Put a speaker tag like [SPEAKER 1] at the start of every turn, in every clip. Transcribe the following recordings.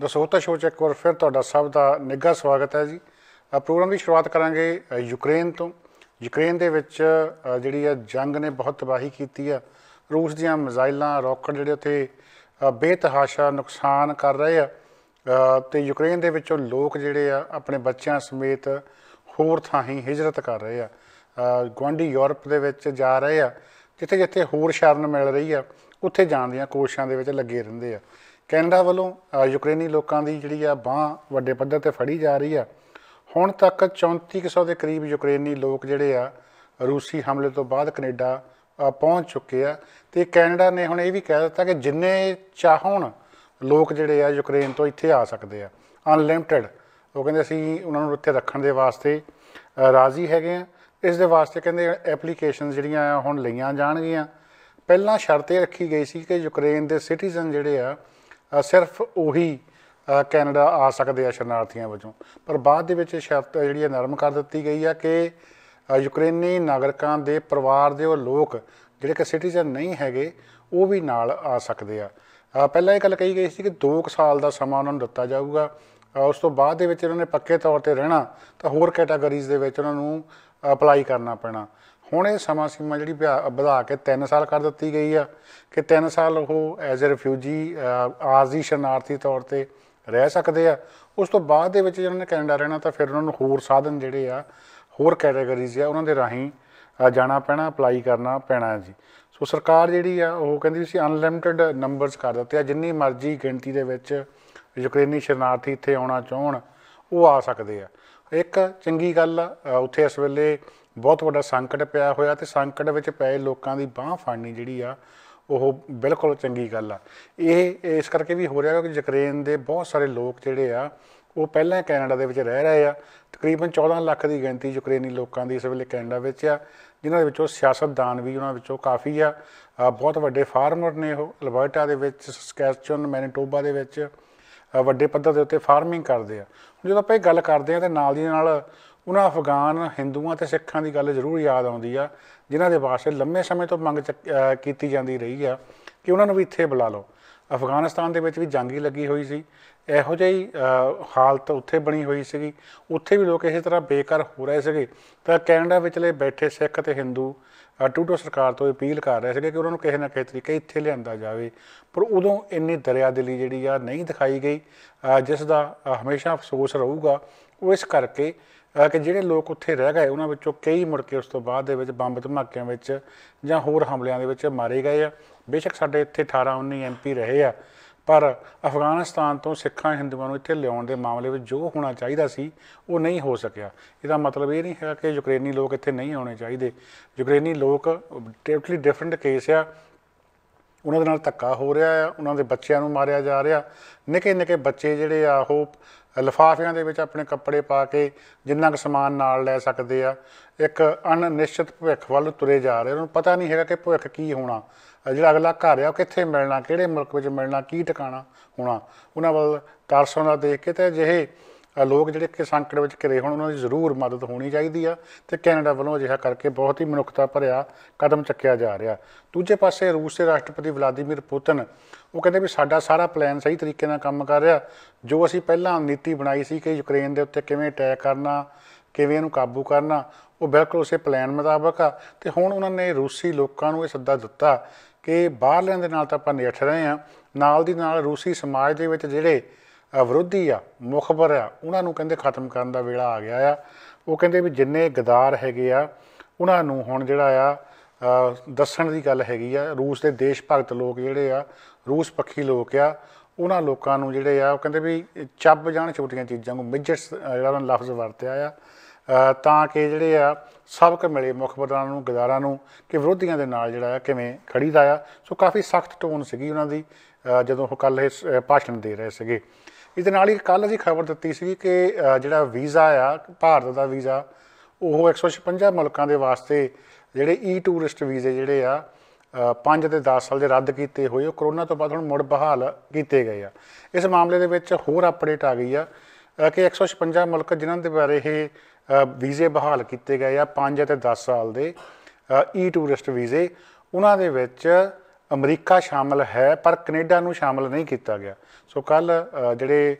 [SPEAKER 1] ਦਸੋਤਾ show 'ਚ ਇੱਕ ਵਾਰ ਫਿਰ ਤੁਹਾਡਾ ਸਭ ਦਾ ਨਿੱਘਾ ਸਵਾਗਤ ਹੈ ਜੀ ਆ ਪ੍ਰੋਗਰਾਮ ਦੀ ਸ਼ੁਰੂਆਤ ਕਰਾਂਗੇ ਯੂਕਰੇਨ ਤੋਂ ਯੂਕਰੇਨ ਦੇ ਵਿੱਚ ਜਿਹੜੀ ਹੈ ਜੰਗ ਨੇ ਬਹੁਤ ਤਬਾਹੀ ਕੀਤੀ ਆ ਰੂਸ ਦੀਆਂ ਮਿਜ਼ਾਈਲਾਂ ਰਾਕਟ ਜਿਹੜੇ ਉੱਥੇ ਬੇਤਹਾਸ਼ਾ ਨੁਕਸਾਨ ਕਰ ਰਹੇ ਆ ਤੇ ਯੂਕਰੇਨ ਦੇ ਵਿੱਚੋਂ ਲੋਕ ਜਿਹੜੇ ਆ ਆਪਣੇ ਬੱਚਿਆਂ ਸਮੇਤ ਹੋਰ ਥਾਂ ਹੀ ਹਿਜਰਤ ਕਰ ਰਹੇ ਆ ਗਵਾਂਡੀ ਯੂਰਪ ਦੇ ਵਿੱਚ ਜਾ ਰਹੇ ਆ ਜਿੱਥੇ ਜਿੱਥੇ ਹੋਰ ਸ਼ਰਨ ਮਿਲ ਰਹੀ ਆ ਉੱਥੇ ਜਾਣ ਦੀਆਂ ਕੋਸ਼ਿਸ਼ਾਂ ਦੇ ਵਿੱਚ ਲੱਗੇ ਰਹਿੰਦੇ ਆ ਕੈਨੇਡਾ ਵੱਲੋਂ ਯੂਕਰੇਨੀ ਲੋਕਾਂ ਦੀ ਜਿਹੜੀ ਆ ਬਾਹ ਵੱਡੇ ਪੱਧਰ ਤੇ ਫੜੀ ਜਾ ਰਹੀ ਆ ਹੁਣ ਤੱਕ 3400 ਦੇ ਕਰੀਬ ਯੂਕਰੇਨੀ ਲੋਕ ਜਿਹੜੇ ਆ ਰੂਸੀ ਹਮਲੇ ਤੋਂ ਬਾਅਦ ਕੈਨੇਡਾ ਪਹੁੰਚ ਚੁੱਕੇ ਆ ਤੇ ਕੈਨੇਡਾ ਨੇ ਹੁਣ ਇਹ ਵੀ ਕਹਿ ਦਿੱਤਾ ਕਿ ਜਿੰਨੇ ਚਾਹੋਣ ਲੋਕ ਜਿਹੜੇ ਆ ਯੂਕਰੇਨ ਤੋਂ ਇੱਥੇ ਆ ਸਕਦੇ ਆ ਅਨਲਿਮਟਿਡ ਉਹ ਕਹਿੰਦੇ ਅਸੀਂ ਉਹਨਾਂ ਨੂੰ ਉੱਥੇ ਰੱਖਣ ਦੇ ਵਾਸਤੇ ਰਾਜ਼ੀ ਹੈਗੇ ਆ ਇਸ ਦੇ ਵਾਸਤੇ ਕਹਿੰਦੇ ਐਪਲੀਕੇਸ਼ਨ ਜਿਹੜੀਆਂ ਹੁਣ ਲਈਆਂ ਜਾਣਗੀਆਂ ਪਹਿਲਾਂ ਸ਼ਰਤ ਇਹ ਰੱਖੀ ਗਈ ਸੀ ਕਿ ਯੂਕਰੇਨ ਦੇ ਸਿਟੀਜ਼ਨ ਜਿਹੜੇ ਆ ਸਿਰਫ ਉਹੀ ਕੈਨੇਡਾ ਆ ਸਕਦੇ ਆ ਸ਼ਰਨਾਰਥੀਆਂ ਵਜੋਂ ਪਰ ਬਾਅਦ ਦੇ ਵਿੱਚ ਸ਼ਰਤ ਜਿਹੜੀ ਹੈ ਨਰਮ ਕਰ ਦਿੱਤੀ ਗਈ ਹੈ ਕਿ ਯੂਕਰੇਨੀ ਨਾਗਰਿਕਾਂ ਦੇ ਪਰਿਵਾਰ ਦੇ ਉਹ ਲੋਕ ਜਿਹੜੇ ਕਿ ਸਿਟੀਜ਼ਨ ਨਹੀਂ ਹੈਗੇ ਉਹ ਵੀ ਨਾਲ ਆ ਸਕਦੇ ਆ ਪਹਿਲਾਂ ਇਹ ਗੱਲ ਕਹੀ ਗਈ ਸੀ ਕਿ 2 ਸਾਲ ਦਾ ਸਮਾਂ ਉਹਨਾਂ ਨੂੰ ਦਿੱਤਾ ਜਾਊਗਾ ਉਸ ਤੋਂ ਬਾਅਦ ਦੇ ਵਿੱਚ ਇਹਨਾਂ ਨੇ ਪੱਕੇ ਤੌਰ ਤੇ ਰਹਿਣਾ ਤਾਂ ਹੋਰ ਕੈਟਾਗਰੀਜ਼ ਦੇ ਵਿੱਚ ਉਹਨਾਂ ਨੂੰ ਅਪਲਾਈ ਕਰਨਾ ਪੈਣਾ ਹੁਣ ਇਹ ਸਮਾਂ ਸੀਮਾ ਜਿਹੜੀ ਵਧਾ ਕੇ 3 ਸਾਲ ਕਰ ਦਿੱਤੀ ਗਈ ਆ ਕਿ 3 ਸਾਲ ਉਹ ਐਜ਼ ਅ ਰਿਫਿਊਜੀ ਆਰਜ਼ੀ ਸ਼ਰਨਾਰਥੀ ਤੌਰ ਤੇ ਰਹਿ ਸਕਦੇ ਆ ਉਸ ਤੋਂ ਬਾਅਦ ਦੇ ਵਿੱਚ ਉਹਨਾਂ ਨੇ ਕੈਨੇਡਾ ਰਹਿਣਾ ਤਾਂ ਫਿਰ ਉਹਨਾਂ ਨੂੰ ਹੋਰ ਸਾਧਨ ਜਿਹੜੇ ਆ ਹੋਰ ਕੈਟਾਗਰੀਜ਼ ਆ ਉਹਨਾਂ ਦੇ ਰਾਹੀਂ ਜਾਣਾ ਪੈਣਾ ਅਪਲਾਈ ਕਰਨਾ ਪੈਣਾ ਜੀ ਸੋ ਸਰਕਾਰ ਜਿਹੜੀ ਆ ਉਹ ਕਹਿੰਦੀ ਸੀ ਅਨਲਿਮਿਟਿਡ ਨੰਬਰਸ ਕਰ ਦਿੱਤੇ ਆ ਜਿੰਨੀ ਮਰਜ਼ੀ ਗਿਣਤੀ ਦੇ ਵਿੱਚ ਯੂਕਰੇਨੀ ਸ਼ਰਨਾਰਥੀ ਇੱਥੇ ਆਉਣਾ ਚਾਹਣ ਉਹ ਆ ਸਕਦੇ ਆ ਇੱਕ ਚੰਗੀ ਗੱਲ ਆ ਉੱਥੇ ਇਸ ਵੇਲੇ ਬਹੁਤ ਵੱਡਾ ਸੰਕਟ ਪਿਆ ਹੋਇਆ ਤੇ ਸੰਕਟ ਵਿੱਚ ਪਏ ਲੋਕਾਂ ਦੀ ਬਾਹ ਫੜਨੀ ਜਿਹੜੀ ਆ ਉਹ ਬਿਲਕੁਲ ਚੰਗੀ ਗੱਲ ਆ ਇਹ ਇਸ ਕਰਕੇ ਵੀ ਹੋ ਰਿਹਾ ਕਿਉਂਕਿ ਯੂਕਰੇਨ ਦੇ ਬਹੁਤ ਸਾਰੇ ਲੋਕ ਜਿਹੜੇ ਆ ਉਹ ਪਹਿਲਾਂ ਕੈਨੇਡਾ ਦੇ ਵਿੱਚ ਰਹਿ ਰਹੇ ਆ ਤਕਰੀਬਨ 14 ਲੱਖ ਦੀ ਗਿਣਤੀ ਯੂਕਰੇਨੀ ਲੋਕਾਂ ਦੀ ਇਸ ਵੇਲੇ ਕੈਨੇਡਾ ਵਿੱਚ ਆ ਜਿਨ੍ਹਾਂ ਦੇ ਵਿੱਚੋਂ ਸਿਆਸਤਦਾਨ ਵੀ ਉਹਨਾਂ ਵਿੱਚੋਂ ਕਾਫੀ ਆ ਬਹੁਤ ਵੱਡੇ ਫਾਰਮਰ ਨੇ ਉਹ ਅਲਬਰਟਾ ਦੇ ਵਿੱਚ ਸਕੈਚਨ ਮੈਨੀਟੋਬਾ ਦੇ ਵਿੱਚ ਵੱਡੇ ਪੱਧਰ ਦੇ ਉੱਤੇ ਫਾਰਮਿੰਗ ਕਰਦੇ ਆ ਜਦੋਂ ਆਪਾਂ ਇਹ ਗੱਲ ਕਰਦੇ ਆ ਤੇ ਨਾਲ ਦੀ ਨਾਲ ਉਹਨਾਂ ਅਫਗਾਨ ਹਿੰਦੂਆਂ ਤੇ ਸਿੱਖਾਂ ਦੀ ਗੱਲ ਜ਼ਰੂਰ ਯਾਦ ਆਉਂਦੀ ਆ ਜਿਨ੍ਹਾਂ ਦੇ ਵਾਸਤੇ ਲੰਮੇ ਸਮੇਂ ਤੋਂ ਮੰਗ ਕੀਤੀ ਜਾਂਦੀ ਰਹੀ ਆ ਕਿ ਉਹਨਾਂ ਨੂੰ ਵੀ ਇੱਥੇ ਬੁਲਾ ਲਓ ਅਫਗਾਨਿਸਤਾਨ ਦੇ ਵਿੱਚ ਵੀ ਜੰਗ ਹੀ ਲੱਗੀ ਹੋਈ ਸੀ ਇਹੋ ਜਿਹੀ ਹਾਲਤ ਉੱਥੇ ਬਣੀ ਹੋਈ ਸੀਗੀ ਉੱਥੇ ਵੀ ਲੋਕ ਇਸੇ ਤਰ੍ਹਾਂ ਬੇਕਾਰ ਹੋ ਰਹੇ ਸੀਗੇ ਤਾਂ ਕੈਨੇਡਾ ਵਿਚਲੇ ਬੈਠੇ ਸਿੱਖ ਤੇ ਹਿੰਦੂ ਟੂਟੋ ਸਰਕਾਰ ਤੋਂ ਅਪੀਲ ਕਰ ਰਹੇ ਸੀਗੇ ਕਿ ਉਹਨਾਂ ਨੂੰ ਕਿਸੇ ਨਾ ਕਿਸੇ ਤਰੀਕੇ ਇੱਥੇ ਲਿਆਂਦਾ ਜਾਵੇ ਪਰ ਉਦੋਂ ਇੰਨੀ ਦਰਿਆਦਿਲੀ ਜਿਹੜੀ ਆ ਨਹੀਂ ਦਿਖਾਈ ਗਈ ਜਿਸ ਦਾ ਹਮੇਸ਼ਾ ਅਫਸੋਸ ਰਹੂਗਾ ਉਹ ਇਸ ਕਰਕੇ ਕਿ ਜਿਹੜੇ ਲੋਕ ਉੱਥੇ ਰਹਿ ਗਏ ਉਹਨਾਂ ਵਿੱਚੋਂ ਕਈ ਮੁੜ ਕੇ ਉਸ ਤੋਂ ਬਾਅਦ ਦੇ ਵਿੱਚ ਬੰਬ ਧਮਾਕਿਆਂ ਵਿੱਚ ਜਾਂ ਹੋਰ ਹਮਲਿਆਂ ਦੇ ਵਿੱਚ ਮਾਰੇ ਗਏ ਆ ਬੇਸ਼ੱਕ ਸਾਡੇ ਇੱਥੇ 18 19 ਐਮਪੀ ਰਹੇ ਆ ਪਰ ਅਫਗਾਨਿਸਤਾਨ ਤੋਂ ਸਿੱਖਾਂ ਹਿੰਦੂਆਂ ਨੂੰ ਇੱਥੇ ਲਿਆਉਣ ਦੇ ਮਾਮਲੇ ਵਿੱਚ ਜੋ ਹੋਣਾ ਚਾਹੀਦਾ ਸੀ ਉਹ ਨਹੀਂ ਹੋ ਸਕਿਆ ਇਹਦਾ ਮਤਲਬ ਇਹ ਨਹੀਂ ਹੈ ਕਿ ਯੂਕਰੇਨੀ ਲੋਕ ਇੱਥੇ ਨਹੀਂ ਆਉਣੇ ਚਾਹੀਦੇ ਯੂਕਰੇਨੀ ਲੋਕ ਟੋਟਲੀ ਡਿਫਰੈਂਟ ਕੇਸ ਆ ਉਹਨਾਂ ਦੇ ਨਾਲ ਧੱਕਾ ਹੋ ਰਿਹਾ ਆ ਉਹਨਾਂ ਦੇ ਬੱਚਿਆਂ ਨੂੰ ਮਾਰਿਆ ਜਾ ਰਿਹਾ ਨਿੱਕੇ ਨਿੱਕੇ ਬੱਚੇ ਜਿਹੜੇ ਆ ਉਹ ਲਿਫਾਫਿਆਂ ਦੇ ਵਿੱਚ ਆਪਣੇ ਕੱਪੜੇ ਪਾ ਕੇ ਜਿੰਨਾ ਕੁ ਸਮਾਨ ਨਾਲ ਲੈ ਸਕਦੇ ਆ ਇੱਕ ਅਨਿਸ਼ਚਿਤ ਭਵਿੱਖ ਵੱਲ ਤੁਰੇ ਜਾ ਰਹੇ ਉਹਨਾਂ ਨੂੰ ਪਤਾ ਨਹੀਂ ਹੈਗਾ ਕਿ ਭਵਿੱਖ ਕੀ ਹੋਣਾ ਜਿਹੜਾ ਅਗਲਾ ਘਰ ਆ ਉਹ ਕਿੱਥੇ ਮਿਲਣਾ ਕਿਹੜੇ ਮੁਲਕ ਵਿੱਚ ਮਿਲਣਾ ਕੀ ਟਿਕਾਣਾ ਹੋਣਾ ਉਹਨਾਂ ਵੱਲ ਤਰਸੋਂ ਦਾ ਦੇਖ ਕੇ ਤੇ ਜਿਹੇ ਲੋਕ ਜਿਹੜੇ ਕਿ ਸੰਕਟ ਵਿੱਚ ਘਿਰੇ ਹੋਣ ਉਹਨਾਂ ਦੀ ਜ਼ਰੂਰ ਮਦਦ ਹੋਣੀ ਚਾਹੀਦੀ ਆ ਤੇ ਕੈਨੇਡਾ ਵੱਲੋਂ ਅਜਿਹਾ ਕਰਕੇ ਬਹੁਤ ਹੀ ਮਨੁੱਖਤਾ ਭਰਿਆ ਕਦਮ ਚੱਕਿਆ ਜਾ ਰਿਹਾ ਦੂਜੇ ਪਾਸੇ ਰੂਸ ਦੇ ਰਾਸ਼ਟਰਪਤੀ ਵਲਾਦੀਮੀਰ ਪੁਤਿਨ ਉਹ ਕਹਿੰਦੇ ਵੀ ਸਾਡਾ ਸਾਰਾ ਪਲਾਨ ਸਹੀ ਤਰੀਕੇ ਨਾਲ ਕੰਮ ਕਰ ਰਿਹਾ ਜੋ ਅਸੀਂ ਪਹਿਲਾਂ ਨੀਤੀ ਬਣਾਈ ਸੀ ਕਿ ਯੂਕਰੇਨ ਦੇ ਉੱਤੇ ਕਿਵੇਂ ਅਟੈਕ ਕਰਨਾ ਕਿਵੇਂ ਇਹਨੂੰ ਕਾਬੂ ਕਰਨਾ ਉਹ ਬਿਲਕੁਲ ਉਸੇ ਪਲਾਨ ਮੁਤਾਬਕ ਆ ਤੇ ਹੁਣ ਉਹਨਾਂ ਨੇ ਰੂਸੀ ਲੋਕਾਂ ਨੂੰ ਇਹ ਸੱਦਾ ਦਿੱਤਾ ਕਿ ਬਾਹਰਲਿਆਂ ਦੇ ਨਾਲ ਤਾਂ ਆਪਾਂ ਨਿਠ ਰਹੇ ਆ ਨਾਲ ਦੀ ਨਾਲ ਰੂਸੀ ਸਮਾਜ ਦੇ ਵਿੱਚ ਜਿਹੜੇ ਵਿਰੋਧੀ ਆ ਮੁਖਬਰ ਆ ਉਹਨਾਂ ਨੂੰ ਕਹਿੰਦੇ ਖਤਮ ਕਰਨ ਦਾ ਵੇਲਾ ਆ ਗਿਆ ਆ ਉਹ ਕਹਿੰਦੇ ਵੀ ਜਿੰਨੇ ਗਦਾਰ ਹੈਗੇ ਆ ਉਹਨਾਂ ਨੂੰ ਹੁਣ ਜਿਹੜਾ ਆ ਦੱਸਣ ਦੀ ਗੱਲ ਹੈਗੀ ਆ ਰੂਸ ਦੇ ਦੇਸ਼ ਭਗਤ ਲੋਕ ਜਿਹੜੇ ਆ ਰੂਸ ਪੱਖੀ ਲੋਕ ਆ ਉਹਨਾਂ ਲੋਕਾਂ ਨੂੰ ਜਿਹੜੇ ਆ ਉਹ ਕਹਿੰਦੇ ਵੀ ਚੱਬ ਜਾਣ ਛੋਟੀਆਂ ਚੀਜ਼ਾਂ ਨੂੰ ਮਿਜਟਸ ਜਿਹੜਾ ਉਹਨਾਂ ਲਫ਼ਜ਼ ਵਰਤਿਆ ਆ ਤਾਂ ਕਿ ਜਿਹੜੇ ਆ ਸਬਕ ਮਿਲੇ ਮੁਖਬਰਾਂ ਨੂੰ ਗਦਾਰਾਂ ਨੂੰ ਕਿ ਵਿਰੋਧੀਆਂ ਦੇ ਨਾਲ ਜਿਹੜਾ ਆ ਕਿਵੇਂ ਖੜੀਦਾ ਆ ਸੋ ਕਾਫੀ ਸਖਤ ਟੋਨ ਸੀਗੀ ਉਹਨਾਂ ਦੀ ਜਦੋਂ ਉਹ ਕੱਲ ਇਹ ਭਾਸ਼ਣ ਦੇ ਰਹੇ ਸੀਗੇ ਇਸ ਦੇ ਨਾਲ ਹੀ ਕੱਲ ਅਸੀਂ ਖਬਰ ਦਿੱਤੀ ਸੀ ਕਿ ਜਿਹੜਾ ਵੀਜ਼ਾ ਆ ਭਾਰਤ ਦਾ ਵੀਜ਼ਾ ਉਹ 156 ਮੁਲਕਾਂ ਦੇ ਵਾਸਤੇ ਜਿਹੜੇ ਈ ਟੂਰਿਸਟ ਵੀਜ਼ੇ ਜਿਹੜੇ ਆ 5 ਤੇ 10 ਸਾਲ ਦੇ ਰੱਦ ਕੀਤੇ ਹੋਏ ਉਹ ਕਰੋਨਾ ਤੋਂ ਬਾਅਦ ਹੁਣ ਮੁੜ ਬਹਾਲ ਕੀਤੇ ਗਏ ਆ ਇਸ ਮਾਮਲੇ ਦੇ ਵਿੱਚ ਹੋਰ ਅਪਡੇਟ ਆ ਗਈ ਆ ਕਿ 156 ਮੁਲਕ ਜਿਨ੍ਹਾਂ ਦੇ ਬਾਰੇ ਇਹ ਵੀਜ਼ੇ ਬਹਾਲ ਕੀਤੇ ਗਏ ਆ 5 ਤੇ 10 ਸਾਲ ਦੇ ਈ ਟੂਰਿਸਟ ਵੀਜ਼ੇ ਉਹਨਾਂ ਦੇ ਵਿੱਚ ਅਮਰੀਕਾ ਸ਼ਾਮਲ ਹੈ ਪਰ ਕੈਨੇਡਾ ਨੂੰ ਸ਼ਾਮਲ ਨਹੀਂ ਕੀਤਾ ਗਿਆ ਸੋ ਕੱਲ ਜਿਹੜੇ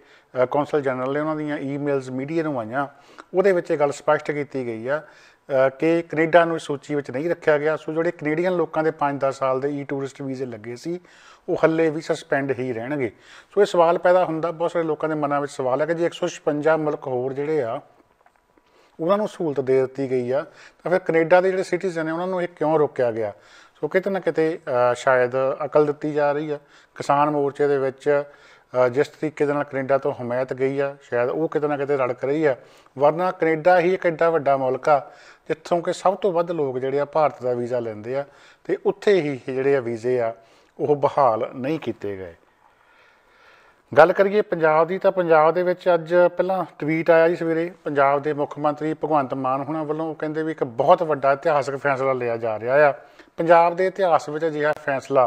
[SPEAKER 1] ਕੌਂਸਲ ਜਨਰਲ ਨੇ ਉਹਨਾਂ ਦੀਆਂ ਈਮੇਲਸ ਮੀਡੀਆ ਨੂੰ ਆਈਆਂ ਉਹਦੇ ਵਿੱਚ ਇਹ ਗੱਲ ਸਪਸ਼ਟ ਕੀਤੀ ਗਈ ਆ ਕਿ ਕੈਨੇਡਾ ਨੂੰ ਸੂਚੀ ਵਿੱਚ ਨਹੀਂ ਰੱਖਿਆ ਗਿਆ ਸੋ ਜਿਹੜੇ ਕੈਨੇਡੀਅਨ ਲੋਕਾਂ ਦੇ 5-10 ਸਾਲ ਦੇ ਈ ਟੂਰਿਸਟ ਵੀਜ਼ੇ ਲੱਗੇ ਸੀ ਉਹ ਹੱਲੇ ਵੀ ਸਸਪੈਂਡ ਹੀ ਰਹਿਣਗੇ ਸੋ ਇਹ ਸਵਾਲ ਪੈਦਾ ਹੁੰਦਾ ਬਹੁਤ ਸਾਰੇ ਲੋਕਾਂ ਦੇ ਮਨਾਂ ਵਿੱਚ ਸਵਾਲ ਹੈ ਕਿ ਜੇ 156 ਮੁਲਕ ਹੋਰ ਜਿਹੜੇ ਆ ਉਹਨਾਂ ਨੂੰ ਸਹੂਲਤ ਦੇ ਦਿੱਤੀ ਗਈ ਆ ਤਾਂ ਫਿਰ ਕੈਨੇਡਾ ਦੇ ਜਿਹੜੇ ਸਿਟੀਜ਼ਨ ਨੇ ਉਹਨਾਂ ਨੂੰ ਇਹ ਕਿਉਂ ਰੋਕਿਆ ਗਿਆ ਸੋ ਕਿਤੇ ਨਾ ਕਿਤੇ ਸ਼ਾਇਦ ਅਕਲ ਦਿੱਤੀ ਜਾ ਰਹੀ ਆ ਕਿਸਾਨ ਮੋਰਚੇ ਦੇ ਵਿੱਚ ਜਿਸ ਤਰੀਕੇ ਦੇ ਨਾਲ ਕੈਨੇਡਾ ਤੋਂ ਹਮਾਇਤ ਗਈ ਆ ਸ਼ਾਇਦ ਉਹ ਕਿਤੇ ਨਾ ਕਿਤੇ ਰੜਕ ਰਹੀ ਆ ਵਰਨਾ ਕੈਨੇਡਾ ਹੀ ਇੱਕ ਐਡਾ ਵੱਡਾ ਮੁਲਕ ਆ ਜਿੱਥੋਂ ਕਿ ਸਭ ਤੋਂ ਵੱਧ ਲੋਕ ਜਿਹੜੇ ਆ ਭਾਰਤ ਦਾ ਵੀਜ਼ਾ ਲੈਂਦੇ ਆ ਤੇ ਉੱਥੇ ਹੀ ਜਿਹੜੇ ਆ ਵੀਜ਼ੇ ਆ ਉਹ ਬਹਾਲ ਨਹੀਂ ਕੀਤੇ ਗਏ ਗੱਲ ਕਰੀਏ ਪੰਜਾਬ ਦੀ ਤਾਂ ਪੰਜਾਬ ਦੇ ਵਿੱਚ ਅੱਜ ਪਹਿਲਾਂ ਟਵੀਟ ਆਇਆ ਜੀ ਸਵੇਰੇ ਪੰਜਾਬ ਦੇ ਮੁੱਖ ਮੰਤਰੀ ਭਗਵੰਤ ਮਾਨ ਹੁਣਾਂ ਵੱਲੋਂ ਕਹਿੰਦੇ ਵੀ ਇੱਕ ਬਹੁਤ ਵੱਡਾ ਇਤਿਹਾਸਕ ਫੈਸਲਾ ਲਿਆ ਜਾ ਰਿਹਾ ਆ ਪੰਜਾਬ ਦੇ ਇਤਿਹਾਸ ਵਿੱਚ ਅਜਿਹਾ ਫੈਸਲਾ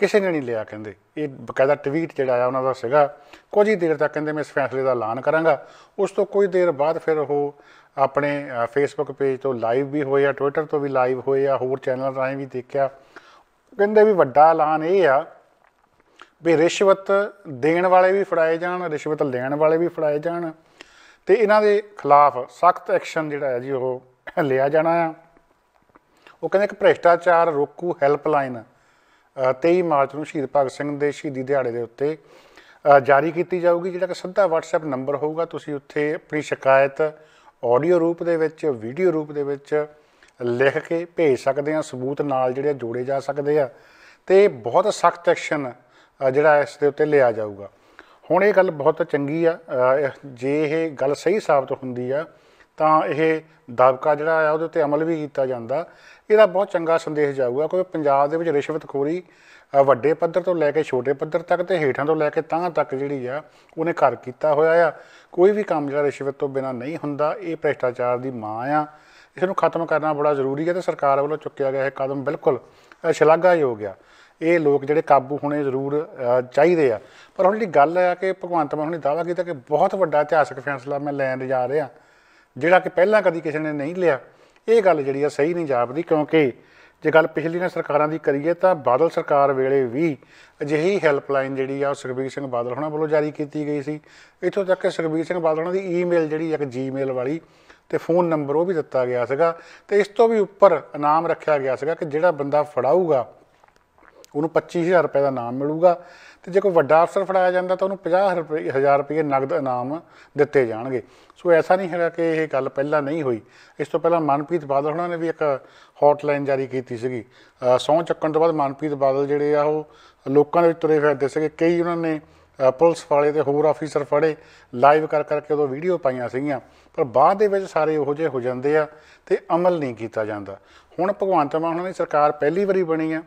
[SPEAKER 1] ਕਿਸੇ ਨੇ ਨਹੀਂ ਲਿਆ ਕਹਿੰਦੇ ਇਹ ਬਕਾਇਦਾ ਟਵੀਟ ਜਿਹੜਾ ਆ ਉਹਨਾਂ ਦਾ ਸੀਗਾ ਕੁਝ ਹੀ ਦੇਰ ਤੱਕ ਕਹਿੰਦੇ ਮੈਂ ਇਸ ਫੈਸਲੇ ਦਾ ਐਲਾਨ ਕਰਾਂਗਾ ਉਸ ਤੋਂ ਕੁਝ ਦੇਰ ਬਾਅਦ ਫਿਰ ਉਹ ਆਪਣੇ ਫੇਸਬੁੱਕ ਪੇਜ ਤੋਂ ਲਾਈਵ ਵੀ ਹੋਏ ਆ ਟਵਿੱਟਰ ਤੋਂ ਵੀ ਲਾਈਵ ਹੋਏ ਆ ਹੋਰ ਚੈਨਲ ਰਾਹੀਂ ਵੀ ਦੇਖਿਆ ਕਹਿੰਦੇ ਵੀ ਵੱਡਾ ਐਲਾਨ ਇਹ ਆ ਵੀ ਰਿਸ਼ਵਤ ਦੇਣ ਵਾਲੇ ਵੀ ਫੜਾਏ ਜਾਣ ਰਿਸ਼ਵਤ ਲੈਣ ਵਾਲੇ ਵੀ ਫੜਾਏ ਜਾਣ ਤੇ ਇਹਨਾਂ ਦੇ ਖਿਲਾਫ ਸਖਤ ਐਕਸ਼ਨ ਜਿਹੜਾ ਹੈ ਜੀ ਉਹ ਲਿਆ ਜਾਣਾ ਆ ਉਹ ਕਹਿੰਦੇ ਇੱਕ ਭ੍ਰਿਸ਼ਟਾਚਾਰ ਰੋਕੂ ਹੈਲਪਲਾਈਨ 23 ਮਾਰਚ ਨੂੰ ਸ਼ਹੀਦ ਭਗਤ ਸਿੰਘ ਦੇ ਸ਼ਹੀਦੀ ਦਿਹਾੜੇ ਦੇ ਉੱਤੇ ਜਾਰੀ ਕੀਤੀ ਜਾਊਗੀ ਜਿਹੜਾ ਕਿ ਸਿੱਧਾ WhatsApp ਨੰਬਰ ਹੋਊਗਾ ਤੁਸੀਂ ਉੱਥੇ ਆਪਣੀ ਸ਼ਿਕਾਇਤ ਆਡੀਓ ਰੂਪ ਦੇ ਵਿੱਚ ਵੀਡੀਓ ਰੂਪ ਦੇ ਵਿੱਚ ਲਿਖ ਕੇ ਭੇਜ ਸਕਦੇ ਆ ਸਬੂਤ ਨਾਲ ਜਿਹੜੇ ਜੋੜੇ ਜਾ ਸਕਦੇ ਆ ਤੇ ਬਹੁਤ ਸਖਤ ਐਕਸ਼ਨ ਜਿਹੜਾ ਇਸ ਦੇ ਉੱਤੇ ਲਿਆ ਜਾਊਗਾ ਹੁਣ ਇਹ ਗੱਲ ਬਹੁਤ ਚੰਗੀ ਆ ਜੇ ਇਹ ਗੱਲ ਸਹੀ ਸਾਬਤ ਹੁੰਦੀ ਆ ਤਾਂ ਇਹ ਦਬਕਾ ਜਿਹੜਾ ਆ ਉਹਦੇ ਉੱਤੇ ਅਮਲ ਵੀ ਕੀਤਾ ਜਾਂਦਾ ਇਹਦਾ ਬਹੁਤ ਚੰਗਾ ਸੰਦੇਸ਼ ਜਾਊਗਾ ਕਿਉਂਕਿ ਪੰਜਾਬ ਦੇ ਵਿੱਚ ਰਿਸ਼ਵਤਖੋਰੀ ਵੱਡੇ ਪੱਧਰ ਤੋਂ ਲੈ ਕੇ ਛੋਟੇ ਪੱਧਰ ਤੱਕ ਤੇ ਹੇਠਾਂ ਤੋਂ ਲੈ ਕੇ ਤਾਂ ਤੱਕ ਜਿਹੜੀ ਆ ਉਹਨੇ ਘਰ ਕੀਤਾ ਹੋਇਆ ਆ ਕੋਈ ਵੀ ਕੰਮ ਜਿਹੜਾ ਰਿਸ਼ਵਤ ਤੋਂ ਬਿਨਾ ਨਹੀਂ ਹੁੰਦਾ ਇਹ ਭ੍ਰਿਸ਼ਟਾਚਾਰ ਦੀ ਮਾਂ ਆ ਇਸ ਨੂੰ ਖਤਮ ਕਰਨਾ ਬੜਾ ਜ਼ਰੂਰੀ ਹੈ ਤੇ ਸਰਕਾਰ ਵੱਲੋਂ ਚੁੱਕਿਆ ਗਿਆ ਇਹ ਕਦਮ ਬਿਲਕੁਲ ਸ਼ਲਾਘਾਯੋਗ ਆ ਇਹ ਲੋਕ ਜਿਹੜੇ ਕਾਬੂ ਹੋਣੇ ਜ਼ਰੂਰ ਚਾਹੀਦੇ ਆ ਪਰ ਹੁਣ ਜਿਹੜੀ ਗੱਲ ਆ ਕਿ ਭਗਵੰਤ ਮਾਨ ਨੇ ਦਾਅਵਾ ਕੀਤਾ ਕਿ ਬਹੁਤ ਵੱਡਾ ਇਤਿਹਾਸਕ ਫੈਸਲਾ ਮੈਂ ਲੈਣ ਜਾ ਰਿਹਾ ਜਿਹੜਾ ਕਿ ਪਹਿਲਾਂ ਕਦੀ ਕਿਸੇ ਨੇ ਨਹੀਂ ਲਿਆ ਇਹ ਗੱਲ ਜਿਹੜੀ ਆ ਸਹੀ ਨਹੀਂ ਜਾਪਦੀ ਕਿਉਂਕਿ ਜੇ ਗੱਲ ਪਿਛਲੀ ਨੇ ਸਰਕਾਰਾਂ ਦੀ ਕਰੀਏ ਤਾਂ ਬਾਦਲ ਸਰਕਾਰ ਵੇਲੇ ਵੀ ਅਜਿਹੀ ਹੈਲਪਲਾਈਨ ਜਿਹੜੀ ਆ ਸੁਖਬੀਰ ਸਿੰਘ ਬਾਦਲ ਹੁਣਾਂ ਵੱਲੋਂ ਜਾਰੀ ਕੀਤੀ ਗਈ ਸੀ ਇਥੋਂ ਤੱਕ ਕਿ ਸੁਖਬੀਰ ਸਿੰਘ ਬਾਦਲ ਹੁਣਾਂ ਦੀ ਈਮੇਲ ਜਿਹੜੀ ਇੱਕ ਜੀਮੇਲ ਵਾਲੀ ਤੇ ਫੋਨ ਨੰਬਰ ਉਹ ਵੀ ਦਿੱਤਾ ਗਿਆ ਸੀਗਾ ਤੇ ਇਸ ਤੋਂ ਵੀ ਉੱਪਰ ਇਨਾਮ ਰੱਖਿਆ ਗਿਆ ਸੀਗਾ ਕਿ ਜਿਹੜਾ ਬੰਦਾ ਫੜਾਊਗਾ ਉਹਨੂੰ 25000 ਰੁਪਏ ਦਾ ਇਨਾਮ ਮਿਲੂਗਾ ਤੇ ਜੇ ਕੋਈ ਵੱਡਾ ਅਫਸਰ ਫੜਾਇਆ ਜਾਂਦਾ ਤਾਂ ਉਹਨੂੰ 50000 ਰੁਪਏ ਨਗਦ ਇਨਾਮ ਦਿੱਤੇ ਜਾਣਗੇ ਸੋ ਐਸਾ ਨਹੀਂ ਹੈਗਾ ਕਿ ਇਹ ਗੱਲ ਪਹਿਲਾਂ ਨਹੀਂ ਹੋਈ ਇਸ ਤੋਂ ਪਹਿਲਾਂ ਮਨਪ੍ਰੀਤ ਬਾਦਲ ਹੁਣਾਂ ਨੇ ਵੀ ਇੱਕ ਹੌਟਲਾਈਨ ਜਾਰੀ ਕੀਤੀ ਸੀਗੀ ਸੌਂ ਚੱਕਣ ਤੋਂ ਬਾਅਦ ਮਨਪ੍ਰੀਤ ਬਾਦਲ ਜਿਹੜੇ ਆ ਉਹ ਲੋਕਾਂ ਦੇ ਵਿੱਚ ਤੁਰੇ ਫਿਰਦੇ ਸੀਗੇ ਕਈ ਉਹਨਾਂ ਨੇ ਪੁਲਿਸ ਵਾਲੇ ਤੇ ਹੋਰ ਆਫੀਸਰ ਫੜੇ ਲਾਈਵ ਕਰ ਕਰਕੇ ਉਹਦਾ ਵੀਡੀਓ ਪਾਈਆਂ ਸੀਗੀਆਂ ਪਰ ਬਾਅਦ ਦੇ ਵਿੱਚ ਸਾਰੇ ਉਹੋ ਜਿਹੇ ਹੋ ਜਾਂਦੇ ਆ ਤੇ ਅਮਲ ਨਹੀਂ ਕੀਤਾ ਜਾਂਦਾ ਹੁਣ ਭਗਵੰਤ ਮਾਨ ਉਹਨਾਂ ਦੀ ਸਰਕਾਰ ਪਹਿਲੀ ਵਾਰੀ ਬਣੀ ਆ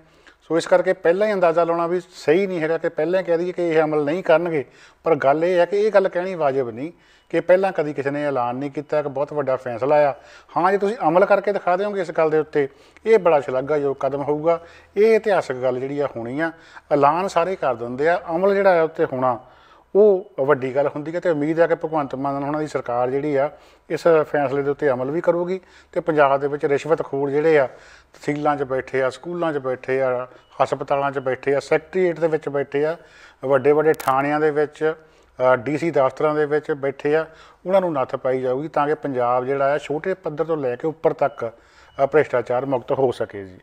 [SPEAKER 1] ਸੋ ਇਸ ਕਰਕੇ ਪਹਿਲਾਂ ਹੀ ਅੰਦਾਜ਼ਾ ਲਾਉਣਾ ਵੀ ਸਹੀ ਨਹੀਂ ਹੈਗਾ ਕਿ ਪਹਿਲਾਂ ਕਹਿ ਦਈਏ ਕਿ ਇਹ ਅਮਲ ਨਹੀਂ ਕਰਨਗੇ ਪਰ ਗੱਲ ਇਹ ਹੈ ਕਿ ਇਹ ਗੱਲ ਕਹਿਣੀ ਵਾਜਬ ਨਹੀਂ ਕਿ ਪਹਿਲਾਂ ਕਦੀ ਕਿਸੇ ਨੇ ਐਲਾਨ ਨਹੀਂ ਕੀਤਾ ਕਿ ਬਹੁਤ ਵੱਡਾ ਫੈਸਲਾ ਆ ਹਾਂ ਜੇ ਤੁਸੀਂ ਅਮਲ ਕਰਕੇ ਦਿਖਾ ਦਿਓਗੇ ਇਸ ਗੱਲ ਦੇ ਉੱਤੇ ਇਹ ਬੜਾ ਸ਼ਲਾਘਾਯੋਗ ਕਦਮ ਹੋਊਗਾ ਇਹ ਇਤਿਹਾਸਕ ਗੱਲ ਜਿਹੜੀ ਆ ਹੋਣੀ ਆ ਐਲਾਨ ਸਾਰੇ ਕਰ ਦਿੰਦੇ ਆ ਅਮਲ ਜਿਹੜਾ ਹੈ ਉੱਤੇ ਹੋਣਾ ਉਹ ਵੱਡੀ ਗੱਲ ਹੁੰਦੀ ਹੈ ਤੇ ਉਮੀਦ ਹੈ ਕਿ ਭਗਵੰਤ ਮਾਨ ਉਹਨਾਂ ਦੀ ਸਰਕਾਰ ਜਿਹੜੀ ਆ ਇਸ ਫੈਸਲੇ ਦੇ ਉੱਤੇ ਅਮਲ ਵੀ ਕਰੂਗੀ ਤੇ ਪੰਜਾਬ ਦੇ ਵਿੱਚ ਰਿਸ਼ਵਤਖੋਰ ਜਿਹੜੇ ਆ ਤਹਿਸੀਲਾਂ 'ਚ ਬੈਠੇ ਆ ਸਕੂਲਾਂ 'ਚ ਬੈਠੇ ਆ ਹਸਪਤਾਲਾਂ 'ਚ ਬੈਠੇ ਆ ਸੈਕਟਰੀਏਟ ਦੇ ਵਿੱਚ ਬੈਠੇ ਆ ਵੱਡੇ ਵੱਡੇ ਥਾਣਿਆਂ ਦੇ ਵਿੱਚ ਡੀਸੀ ਦਫ਼ਤਰਾਂ ਦੇ ਵਿੱਚ ਬੈਠੇ ਆ ਉਹਨਾਂ ਨੂੰ ਨੱਥ ਪਾਈ ਜਾਊਗੀ ਤਾਂ ਕਿ ਪੰਜਾਬ ਜਿਹੜਾ ਆ ਛੋਟੇ ਪੱਧਰ ਤੋਂ ਲੈ ਕੇ ਉੱਪਰ ਤੱਕ ਭ੍ਰਿਸ਼ਟਾਚਾਰ ਮੁਕਤ ਹੋ ਸਕੇ ਜੀ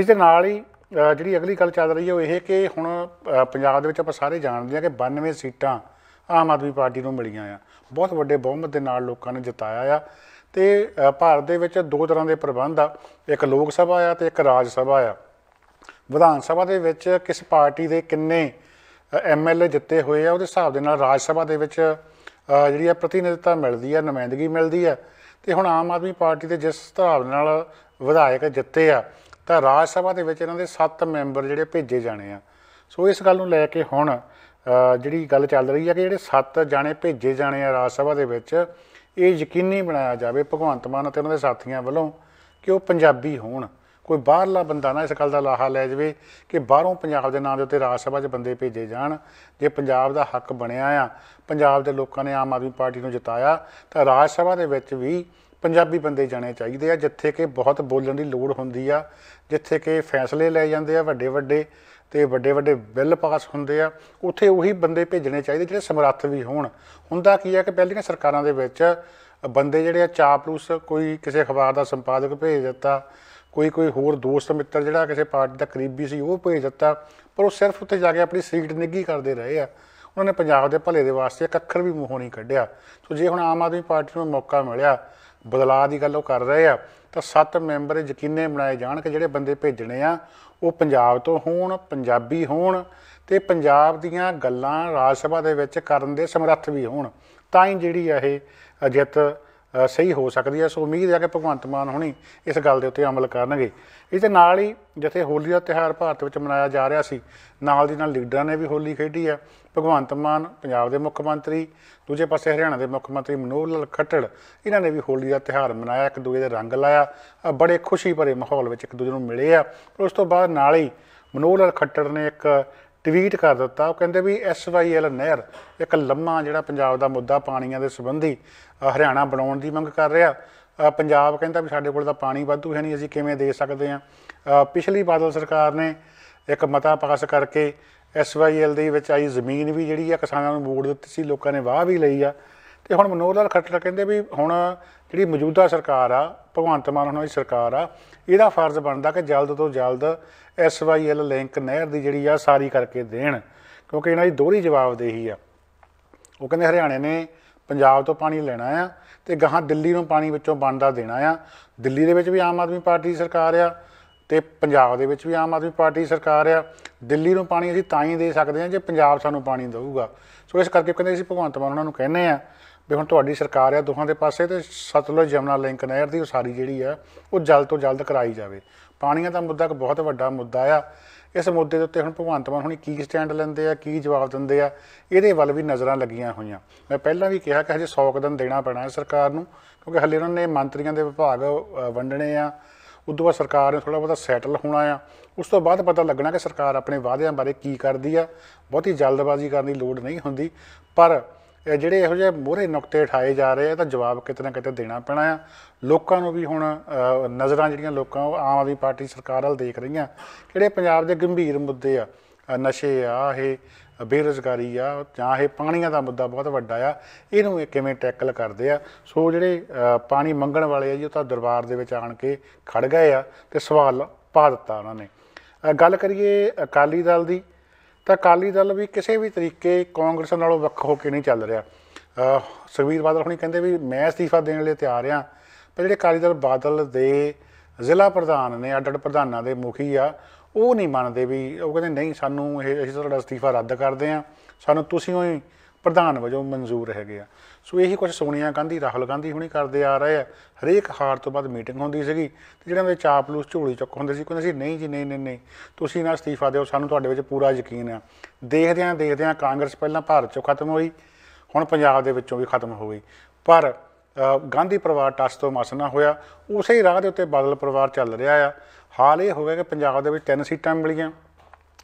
[SPEAKER 1] ਇਸ ਦੇ ਨਾਲ ਹੀ ਜਿਹੜੀ ਅਗਲੀ ਗੱਲ ਚੱਲ ਰਹੀ ਹੈ ਉਹ ਇਹ ਕਿ ਹੁਣ ਪੰਜਾਬ ਦੇ ਵਿੱਚ ਆਪਾਂ ਸਾਰੇ ਜਾਣਦੇ ਹਾਂ ਕਿ 92 ਸੀਟਾਂ ਆਮ ਆਦਮੀ ਪਾਰਟੀ ਨੂੰ ਮਿਲੀਆਂ ਆ ਬਹੁਤ ਵੱਡੇ ਬਹੁਮਤ ਦੇ ਨਾਲ ਲੋਕਾਂ ਨੇ ਜਿਤਾਇਆ ਆ ਤੇ ਭਾਰਤ ਦੇ ਵਿੱਚ ਦੋ ਤਰ੍ਹਾਂ ਦੇ ਪ੍ਰਬੰਧ ਆ ਇੱਕ ਲੋਕ ਸਭਾ ਆ ਤੇ ਇੱਕ ਰਾਜ ਸਭਾ ਆ ਵਿਧਾਨ ਸਭਾ ਦੇ ਵਿੱਚ ਕਿਸ ਪਾਰਟੀ ਦੇ ਕਿੰਨੇ ਐਮਐਲਏ ਜਿੱਤੇ ਹੋਏ ਆ ਉਹਦੇ ਹਿਸਾਬ ਦੇ ਨਾਲ ਰਾਜ ਸਭਾ ਦੇ ਵਿੱਚ ਜਿਹੜੀ ਆ ਪ੍ਰਤੀਨਿਧਤਾ ਮਿਲਦੀ ਆ ਨੁਮਾਇੰਦਗੀ ਮਿਲਦੀ ਆ ਤੇ ਹੁਣ ਆਮ ਆਦਮੀ ਪਾਰਟੀ ਦੇ ਜਿਸ ਹਿਸਾਬ ਨਾਲ ਵਿਧਾਇਕ ਜਿੱਤੇ ਆ ਤਾਂ ਰਾਜ ਸਭਾ ਦੇ ਵਿੱਚ ਇਹਨਾਂ ਦੇ 7 ਮੈਂਬਰ ਜਿਹੜੇ ਭੇਜੇ ਜਾਣੇ ਆ ਸੋ ਇਸ ਗੱਲ ਨੂੰ ਲੈ ਕੇ ਹੁਣ ਜਿਹੜੀ ਗੱਲ ਚੱਲ ਰਹੀ ਹੈ ਕਿ ਜਿਹੜੇ 7 ਜਾਣੇ ਭੇਜੇ ਜਾਣੇ ਆ ਰਾਜ ਸਭਾ ਦੇ ਵਿੱਚ ਇਹ ਯਕੀਨੀ ਬਣਾਇਆ ਜਾਵੇ ਭਗਵੰਤ ਮਾਨ ਅਤੇ ਉਹਨਾਂ ਦੇ ਸਾਥੀਆਂ ਵੱਲੋਂ ਕਿ ਉਹ ਪੰਜਾਬੀ ਹੋਣ ਕੋਈ ਬਾਹਰਲਾ ਬੰਦਾ ਨਾ ਇਸ ਗੱਲ ਦਾ ਲਾਹਾ ਲੈ ਜਾਵੇ ਕਿ ਬਾਹਰੋਂ ਪੰਜਾਬ ਦੇ ਨਾਂ ਦੇ ਉੱਤੇ ਰਾਜ ਸਭਾ 'ਚ ਬੰਦੇ ਭੇਜੇ ਜਾਣ ਜੇ ਪੰਜਾਬ ਦਾ ਹੱਕ ਬਣਿਆ ਆ ਪੰਜਾਬ ਦੇ ਲੋਕਾਂ ਨੇ ਆਮ ਆਦਮੀ ਪਾਰਟੀ ਨੂੰ ਜਿਤਾਇਆ ਤਾਂ ਰਾਜ ਸਭਾ ਦੇ ਵਿੱਚ ਵੀ ਪੰਜਾਬੀ ਬੰਦੇ ਜਾਣੇ ਚਾਹੀਦੇ ਆ ਜਿੱਥੇ ਕਿ ਬਹੁਤ ਬੋਲਣ ਦੀ ਲੋੜ ਹੁੰਦੀ ਆ ਜਿੱਥੇ ਕਿ ਫੈਸਲੇ ਲਏ ਜਾਂਦੇ ਆ ਵੱਡੇ ਵੱਡੇ ਤੇ ਵੱਡੇ ਵੱਡੇ ਬਿੱਲ ਪਾਸ ਹੁੰਦੇ ਆ ਉੱਥੇ ਉਹੀ ਬੰਦੇ ਭੇਜਣੇ ਚਾਹੀਦੇ ਜਿਹੜੇ ਸਮਰੱਥ ਵੀ ਹੋਣ ਹੁੰਦਾ ਕੀ ਆ ਕਿ ਪਹਿਲੀਆਂ ਸਰਕਾਰਾਂ ਦੇ ਵਿੱਚ ਬੰਦੇ ਜਿਹੜੇ ਆ ਚਾਪਲੂਸ ਕੋਈ ਕਿਸੇ ਅਖਬਾਰ ਦਾ ਸੰਪਾਦਕ ਭੇਜ ਦਿੱਤਾ ਕੋਈ ਕੋਈ ਹੋਰ ਦੋਸਤ ਮਿੱਤਰ ਜਿਹੜਾ ਕਿਸੇ ਪਾਰਟੀ ਦਾ ਕਰੀਬੀ ਸੀ ਉਹ ਭੇਜ ਦਿੱਤਾ ਪਰ ਉਹ ਸਿਰਫ ਉੱਥੇ ਜਾ ਕੇ ਆਪਣੀ ਸੀਟ ਨਿੱਗੀ ਕਰਦੇ ਰਹੇ ਆ ਉਹਨਾਂ ਨੇ ਪੰਜਾਬ ਦੇ ਭਲੇ ਦੇ ਵਾਸਤੇ ਇੱਕ ਅੱਖਰ ਵੀ ਮੂੰਹੋਂ ਨਹੀਂ ਕੱਢਿਆ ਸੋ ਜੇ ਹੁਣ ਆਮ ਆਦਮੀ ਪਾਰਟੀ ਨੂੰ ਮੌਕਾ ਮਿਲਿਆ ਬਦਲਾਅ ਦੀ ਗੱਲ ਉਹ ਕਰ ਰਹੇ ਆ ਤਾਂ ਸੱਤ ਮੈਂਬਰ ਯਕੀਨੇ ਬਣਾਏ ਜਾਣ ਕਿ ਜਿਹੜੇ ਬੰਦੇ ਭੇਜਣੇ ਆ ਉਹ ਪੰਜਾਬ ਤੋਂ ਹੋਣ ਪੰਜਾਬੀ ਹੋਣ ਤੇ ਪੰਜਾਬ ਦੀਆਂ ਗੱਲਾਂ ਰਾਜ ਸਭਾ ਦੇ ਵਿੱਚ ਕਰਨ ਦੇ ਸਮਰੱਥ ਵੀ ਹੋਣ ਤਾਂ ਹੀ ਜਿਹੜੀ ਇਹ ਜਿੱਤ ਸਹੀ ਹੋ ਸਕਦੀ ਹੈ ਸੋ ਉਮੀਦ ਹੈ ਕਿ ਭਗਵੰਤ ਮਾਨ ਹੋਣੀ ਇਸ ਗੱਲ ਦੇ ਉੱਤੇ ਅਮਲ ਕਰਨਗੇ ਇਸ ਦੇ ਨਾਲ ਹੀ ਜਿੱਥੇ ਹੋਲੀ ਦਾ ਤਿਹਾਰ ਭਾਰਤ ਵਿੱਚ ਮਨਾਇਆ ਜਾ ਰਿਹਾ ਸੀ ਨਾਲ ਦੀ ਨਾਲ ਲੀਡਰਾਂ ਨੇ ਵੀ ਹੋਲੀ ਖੇਡੀ ਹੈ ਭਗਵੰਤ ਮਾਨ ਪੰਜਾਬ ਦੇ ਮੁੱਖ ਮੰਤਰੀ ਦੂਜੇ ਪਾਸੇ ਹਰਿਆਣਾ ਦੇ ਮੁੱਖ ਮੰਤਰੀ ਮਨੋਹਰ ਲਾਲ ਖੱਟੜ ਇਹਨਾਂ ਨੇ ਵੀ ਹੋਲੀ ਦਾ ਤਿਹਾਰ ਮਨਾਇਆ ਇੱਕ ਦੂਜੇ ਦੇ ਰੰਗ ਲਾਇਆ ਬੜੇ ਖੁਸ਼ੀ ਭਰੇ ਮਾਹੌਲ ਵਿੱਚ ਇੱਕ ਦੂਜੇ ਨੂੰ ਮਿਲੇ ਆ ਉਸ ਤੋਂ ਬਾਅਦ ਨਾਲ ਹੀ ਮਨੋਹਰ ਲਾਲ ਖੱਟੜ ਨੇ ਇੱਕ ਟਵੀਟ ਕਰ ਦਿੱਤਾ ਉਹ ਕਹਿੰਦੇ ਵੀ ਐਸਵਾਈਐਲ ਨਹਿਰ ਇੱਕ ਲੰਮਾ ਜਿਹੜਾ ਪੰਜਾਬ ਦਾ ਮੁੱਦਾ ਪਾਣੀਆਂ ਦੇ ਸੰਬੰਧੀ ਹਰਿਆਣਾ ਬਣਾਉਣ ਦੀ ਮੰਗ ਕਰ ਰਿਹਾ ਪੰਜਾਬ ਕਹਿੰਦਾ ਵੀ ਸਾਡੇ ਕੋਲ ਤਾਂ ਪਾਣੀ ਵਾਧੂ ਹੈ ਨਹੀਂ ਅਸੀਂ ਕਿਵੇਂ ਦੇ ਸਕਦੇ ਆ ਪਿਛਲੀ ਬਾਦਲ ਸਰਕਾਰ ਨੇ ਇੱਕ ਮਤਾ ਪਾਸ ਕਰਕੇ ਐਸਵਾਈਐਲ ਦੇ ਵਿੱਚ ਆਈ ਜ਼ਮੀਨ ਵੀ ਜਿਹੜੀ ਆ ਕਿਸਾਨਾਂ ਨੂੰ ਮੋੜ ਦਿੱਤੀ ਸੀ ਲੋਕਾਂ ਨੇ ਵਾਹ ਵੀ ਲਈ ਆ ਤੇ ਹੁਣ ਮਨੋਹਰ ਲਾਲ ਖੱਟਰ ਕਹਿੰਦੇ ਵੀ ਹੁਣ ਜਿਹੜੀ ਮੌਜੂਦਾ ਸਰਕਾਰ ਆ ਭਗਵੰਤ ਮਾਨ ਹੁਣ ਦੀ ਸਰਕਾਰ ਆ ਇਹਦਾ ਫਰਜ਼ ਬਣਦਾ ਕਿ ਜਲਦ ਤੋਂ ਜਲਦ ਐਲ ਲਿੰਕ ਨਹਿਰ ਦੀ ਜਿਹੜੀ ਆ ਸਾਰੀ ਕਰਕੇ ਦੇਣ ਕਿਉਂਕਿ ਇਹਨਾਂ ਦੀ ਦੋਹਰੀ ਜਵਾਬਦੇਹੀ ਆ ਉਹ ਕਹਿੰਦੇ ਹਰਿਆਣੇ ਨੇ ਪੰਜਾਬ ਤੋਂ ਪਾਣੀ ਲੈਣਾ ਆ ਤੇ ਗਾਹਾਂ ਦਿੱਲੀ ਨੂੰ ਪਾਣੀ ਵਿੱਚੋਂ ਬਣਦਾ ਦੇਣਾ ਆ ਦਿੱਲੀ ਦੇ ਵਿੱਚ ਵੀ ਆਮ ਆਦਮੀ ਪਾਰਟੀ ਦੀ ਸਰਕਾਰ ਆ ਤੇ ਪੰਜਾਬ ਦੇ ਵਿੱਚ ਵੀ ਆਮ ਆਦਮੀ ਪਾਰਟੀ ਦੀ ਸਰਕਾਰ ਆ ਦਿੱਲੀ ਨੂੰ ਪਾਣੀ ਅਸੀਂ ਤਾਂ ਹੀ ਦੇ ਸਕਦੇ ਆ ਜੇ ਪੰਜਾਬ ਸਾਨੂੰ ਪਾਣੀ ਦੇਊਗਾ ਸੋ ਇਸ ਕਰਕੇ ਕਹਿੰਦੇ ਅਸੀਂ ਭਗਵੰਤ ਮਾਨ ਉਹਨਾਂ ਨੂੰ ਕਹਿੰਦੇ ਆ ਵੀ ਹੁਣ ਤੁਹਾਡੀ ਸਰਕਾਰ ਆ ਦੋਹਾਂ ਦੇ ਪਾਸੇ ਤੇ ਸਤਲੁਜ ਜਮਨਾ ਲਿੰਕ ਨਹਿਰ ਦੀ ਉਹ ਸਾਰੀ ਜਿਹੜੀ ਆ ਉਹ ਜਲਦ ਤੋਂ ਜਲਦ ਕਰਾਈ ਜਾਵੇ ਪਾਣੀਆਂ ਦਾ ਮੁੱਦਾ ਇੱਕ ਬਹੁਤ ਵੱਡਾ ਮੁੱਦਾ ਆ ਇਸ ਮੁੱਦੇ ਦੇ ਉੱਤੇ ਹੁਣ ਭਗਵੰਤ ਮਾਨ ਹੁਣੀ ਕੀ ਸਟੈਂਡ ਲੈਂਦੇ ਆ ਕੀ ਜਵਾਬ ਦਿੰਦੇ ਆ ਇਹਦੇ ਵੱਲ ਵੀ ਨਜ਼ਰਾਂ ਲੱਗੀਆਂ ਹੋਈਆਂ ਮੈਂ ਪਹਿਲਾਂ ਵੀ ਕਿਹਾ ਕਿ ਹਜੇ 100 ਕਦਮ ਦੇਣਾ ਪੈਣਾ ਹੈ ਸਰਕਾਰ ਨੂੰ ਕਿਉਂਕਿ ਹਲੇ ਉਹਨਾਂ ਨੇ ਮੰਤਰੀਆਂ ਦੇ ਵਿਭਾਗ ਵੰਡਣੇ ਆ ਉਦੋਂ ਬਾਅਦ ਸਰਕਾਰ ਨੇ ਥੋੜਾ ਬਹੁਤਾ ਸੈਟਲ ਹੋਣਾ ਆ ਉਸ ਤੋਂ ਬਾਅਦ ਪਤਾ ਲੱਗਣਾ ਕਿ ਸਰਕਾਰ ਆਪਣੇ ਵਾਅਦਿਆਂ ਬਾਰੇ ਕੀ ਕਰਦੀ ਆ ਬਹੁਤੀ ਜਲਦਬਾਜ਼ੀ ਕਰਨ ਦੀ ਲੋੜ ਨਹੀਂ ਹੁੰਦੀ ਪਰ ਇਹ ਜਿਹੜੇ ਇਹੋ ਜਿਹੇ ਮੋਹਰੇ ਨੁਕਤੇ ਠਾਏ ਜਾ ਰਹੇ ਆ ਤਾਂ ਜਵਾਬ ਕਿਤੇ ਨਾ ਕਿਤੇ ਦੇਣਾ ਪੈਣਾ ਆ ਲੋਕਾਂ ਨੂੰ ਵੀ ਹੁਣ ਨਜ਼ਰਾਂ ਜਿਹੜੀਆਂ ਲੋਕਾਂ ਉਹ ਆਮ ਆਦਮੀ ਪਾਰਟੀ ਸਰਕਾਰ ਵੱਲ ਦੇਖ ਰਹੀਆਂ ਕਿਹੜੇ ਪੰਜਾਬ ਦੇ ਗੰਭੀਰ ਮੁੱਦੇ ਆ ਨਸ਼ੇ ਆ ਇਹ ਬੇਰੋਜ਼ਗਾਰੀ ਆ ਜਾਂ ਇਹ ਪਾਣੀਆਂ ਦਾ ਮੁੱਦਾ ਬਹੁਤ ਵੱਡਾ ਆ ਇਹਨੂੰ ਇਹ ਕਿਵੇਂ ਟੈਕਲ ਕਰਦੇ ਆ ਸੋ ਜਿਹੜੇ ਪਾਣੀ ਮੰਗਣ ਵਾਲੇ ਆ ਜੀ ਉਹ ਤਾਂ ਦਰਬਾਰ ਦੇ ਵਿੱਚ ਆਣ ਕੇ ਖੜ ਗਏ ਆ ਤੇ ਸਵਾਲ ਪਾ ਦਿੱਤਾ ਉਹਨਾਂ ਨੇ ਗੱਲ ਕਰੀਏ ਅਕਾਲੀ ਦਲ ਦੀ ਤਾਂ ਅਕਾਲੀ ਦਲ ਵੀ ਕਿਸੇ ਵੀ ਤਰੀਕੇ ਕਾਂਗਰਸ ਨਾਲੋਂ ਵੱਖ ਹੋ ਕੇ ਨਹੀਂ ਚੱਲ ਰਿਹਾ ਸੁਖਵੀਰ ਬਾਦਲ ਹੁਣੀ ਕਹਿੰਦੇ ਵੀ ਮੈਂ ਅਸਤੀਫਾ ਦੇਣ ਲਈ ਤਿਆਰ ਆ ਪਰ ਜਿਹੜੇ ਅਕਾਲੀ ਦਲ ਬਾਦਲ ਦੇ ਜ਼ਿਲ੍ਹਾ ਪ੍ਰਧਾਨ ਨੇ ਅੱਡ ਅੱਡ ਪ੍ਰਧਾਨਾਂ ਦੇ ਮੁਖੀ ਆ ਉਹ ਨਹੀਂ ਮੰਨਦੇ ਵੀ ਉਹ ਕਹਿੰਦੇ ਨਹੀਂ ਸਾਨੂੰ ਇਹ ਅਸੀਂ ਤੁਹਾਡਾ ਅਸਤੀਫਾ ਰੱਦ ਕਰਦੇ ਆ ਸਾਨੂੰ ਤੁਸੀਂ ਹੀ ਪ੍ਰਧਾਨ ਵਜੋਂ ਮਨਜ਼ੂਰ ਹੈਗੇ ਆ ਸੋ ਇਹੀ ਕੁਝ ਸੋਨੀਆ ਗਾਂਧੀ ਰਾਹੁਲ ਗਾਂਧੀ ਹੁਣੀ ਕਰਦੇ ਆ ਰਹੇ ਆ ਹਰੇਕ ਹਾਰ ਤੋਂ ਬਾਅਦ ਮੀਟਿੰਗ ਹੁੰਦੀ ਸੀਗੀ ਤੇ ਜਿਹੜਾ ਮੇਰੇ ਚਾਪਲੂਸ ਝੋਲੀ ਚੱਕ ਹੁੰਦੇ ਸੀ ਕਹਿੰਦੇ ਸੀ ਨਹੀਂ ਜੀ ਨਹੀਂ ਨਹੀਂ ਨਹੀਂ ਤੁਸੀਂ ਨਾ ਅਸਤੀਫਾ ਦਿਓ ਸਾਨੂੰ ਤੁਹਾਡੇ ਵਿੱਚ ਪੂਰਾ ਯਕੀਨ ਆ ਦੇਖਦੇ ਆ ਦੇਖਦੇ ਆ ਕਾਂਗਰਸ ਪਹਿਲਾਂ ਭਾਰਤ ਚੋਂ ਖਤਮ ਹੋਈ ਹੁਣ ਪੰਜਾਬ ਦੇ ਵਿੱਚੋਂ ਵੀ ਖਤਮ ਹੋ ਗਈ ਪਰ ਗਾਂਧੀ ਪਰਿਵਾਰ ਟੱਸ ਤੋਂ ਮਸ ਨਾ ਹੋਇਆ ਉਸੇ ਹੀ ਰਾਹ ਦੇ ਉੱਤੇ ਬਾਦਲ ਪਰਿਵਾਰ ਚੱਲ ਰਿਹਾ ਆ ਹਾਲ ਇਹ ਹੋ ਗਿਆ ਕਿ ਪੰਜਾਬ ਦੇ ਵਿੱਚ ਤਿੰਨ ਸੀਟਾਂ ਮਿਲੀਆਂ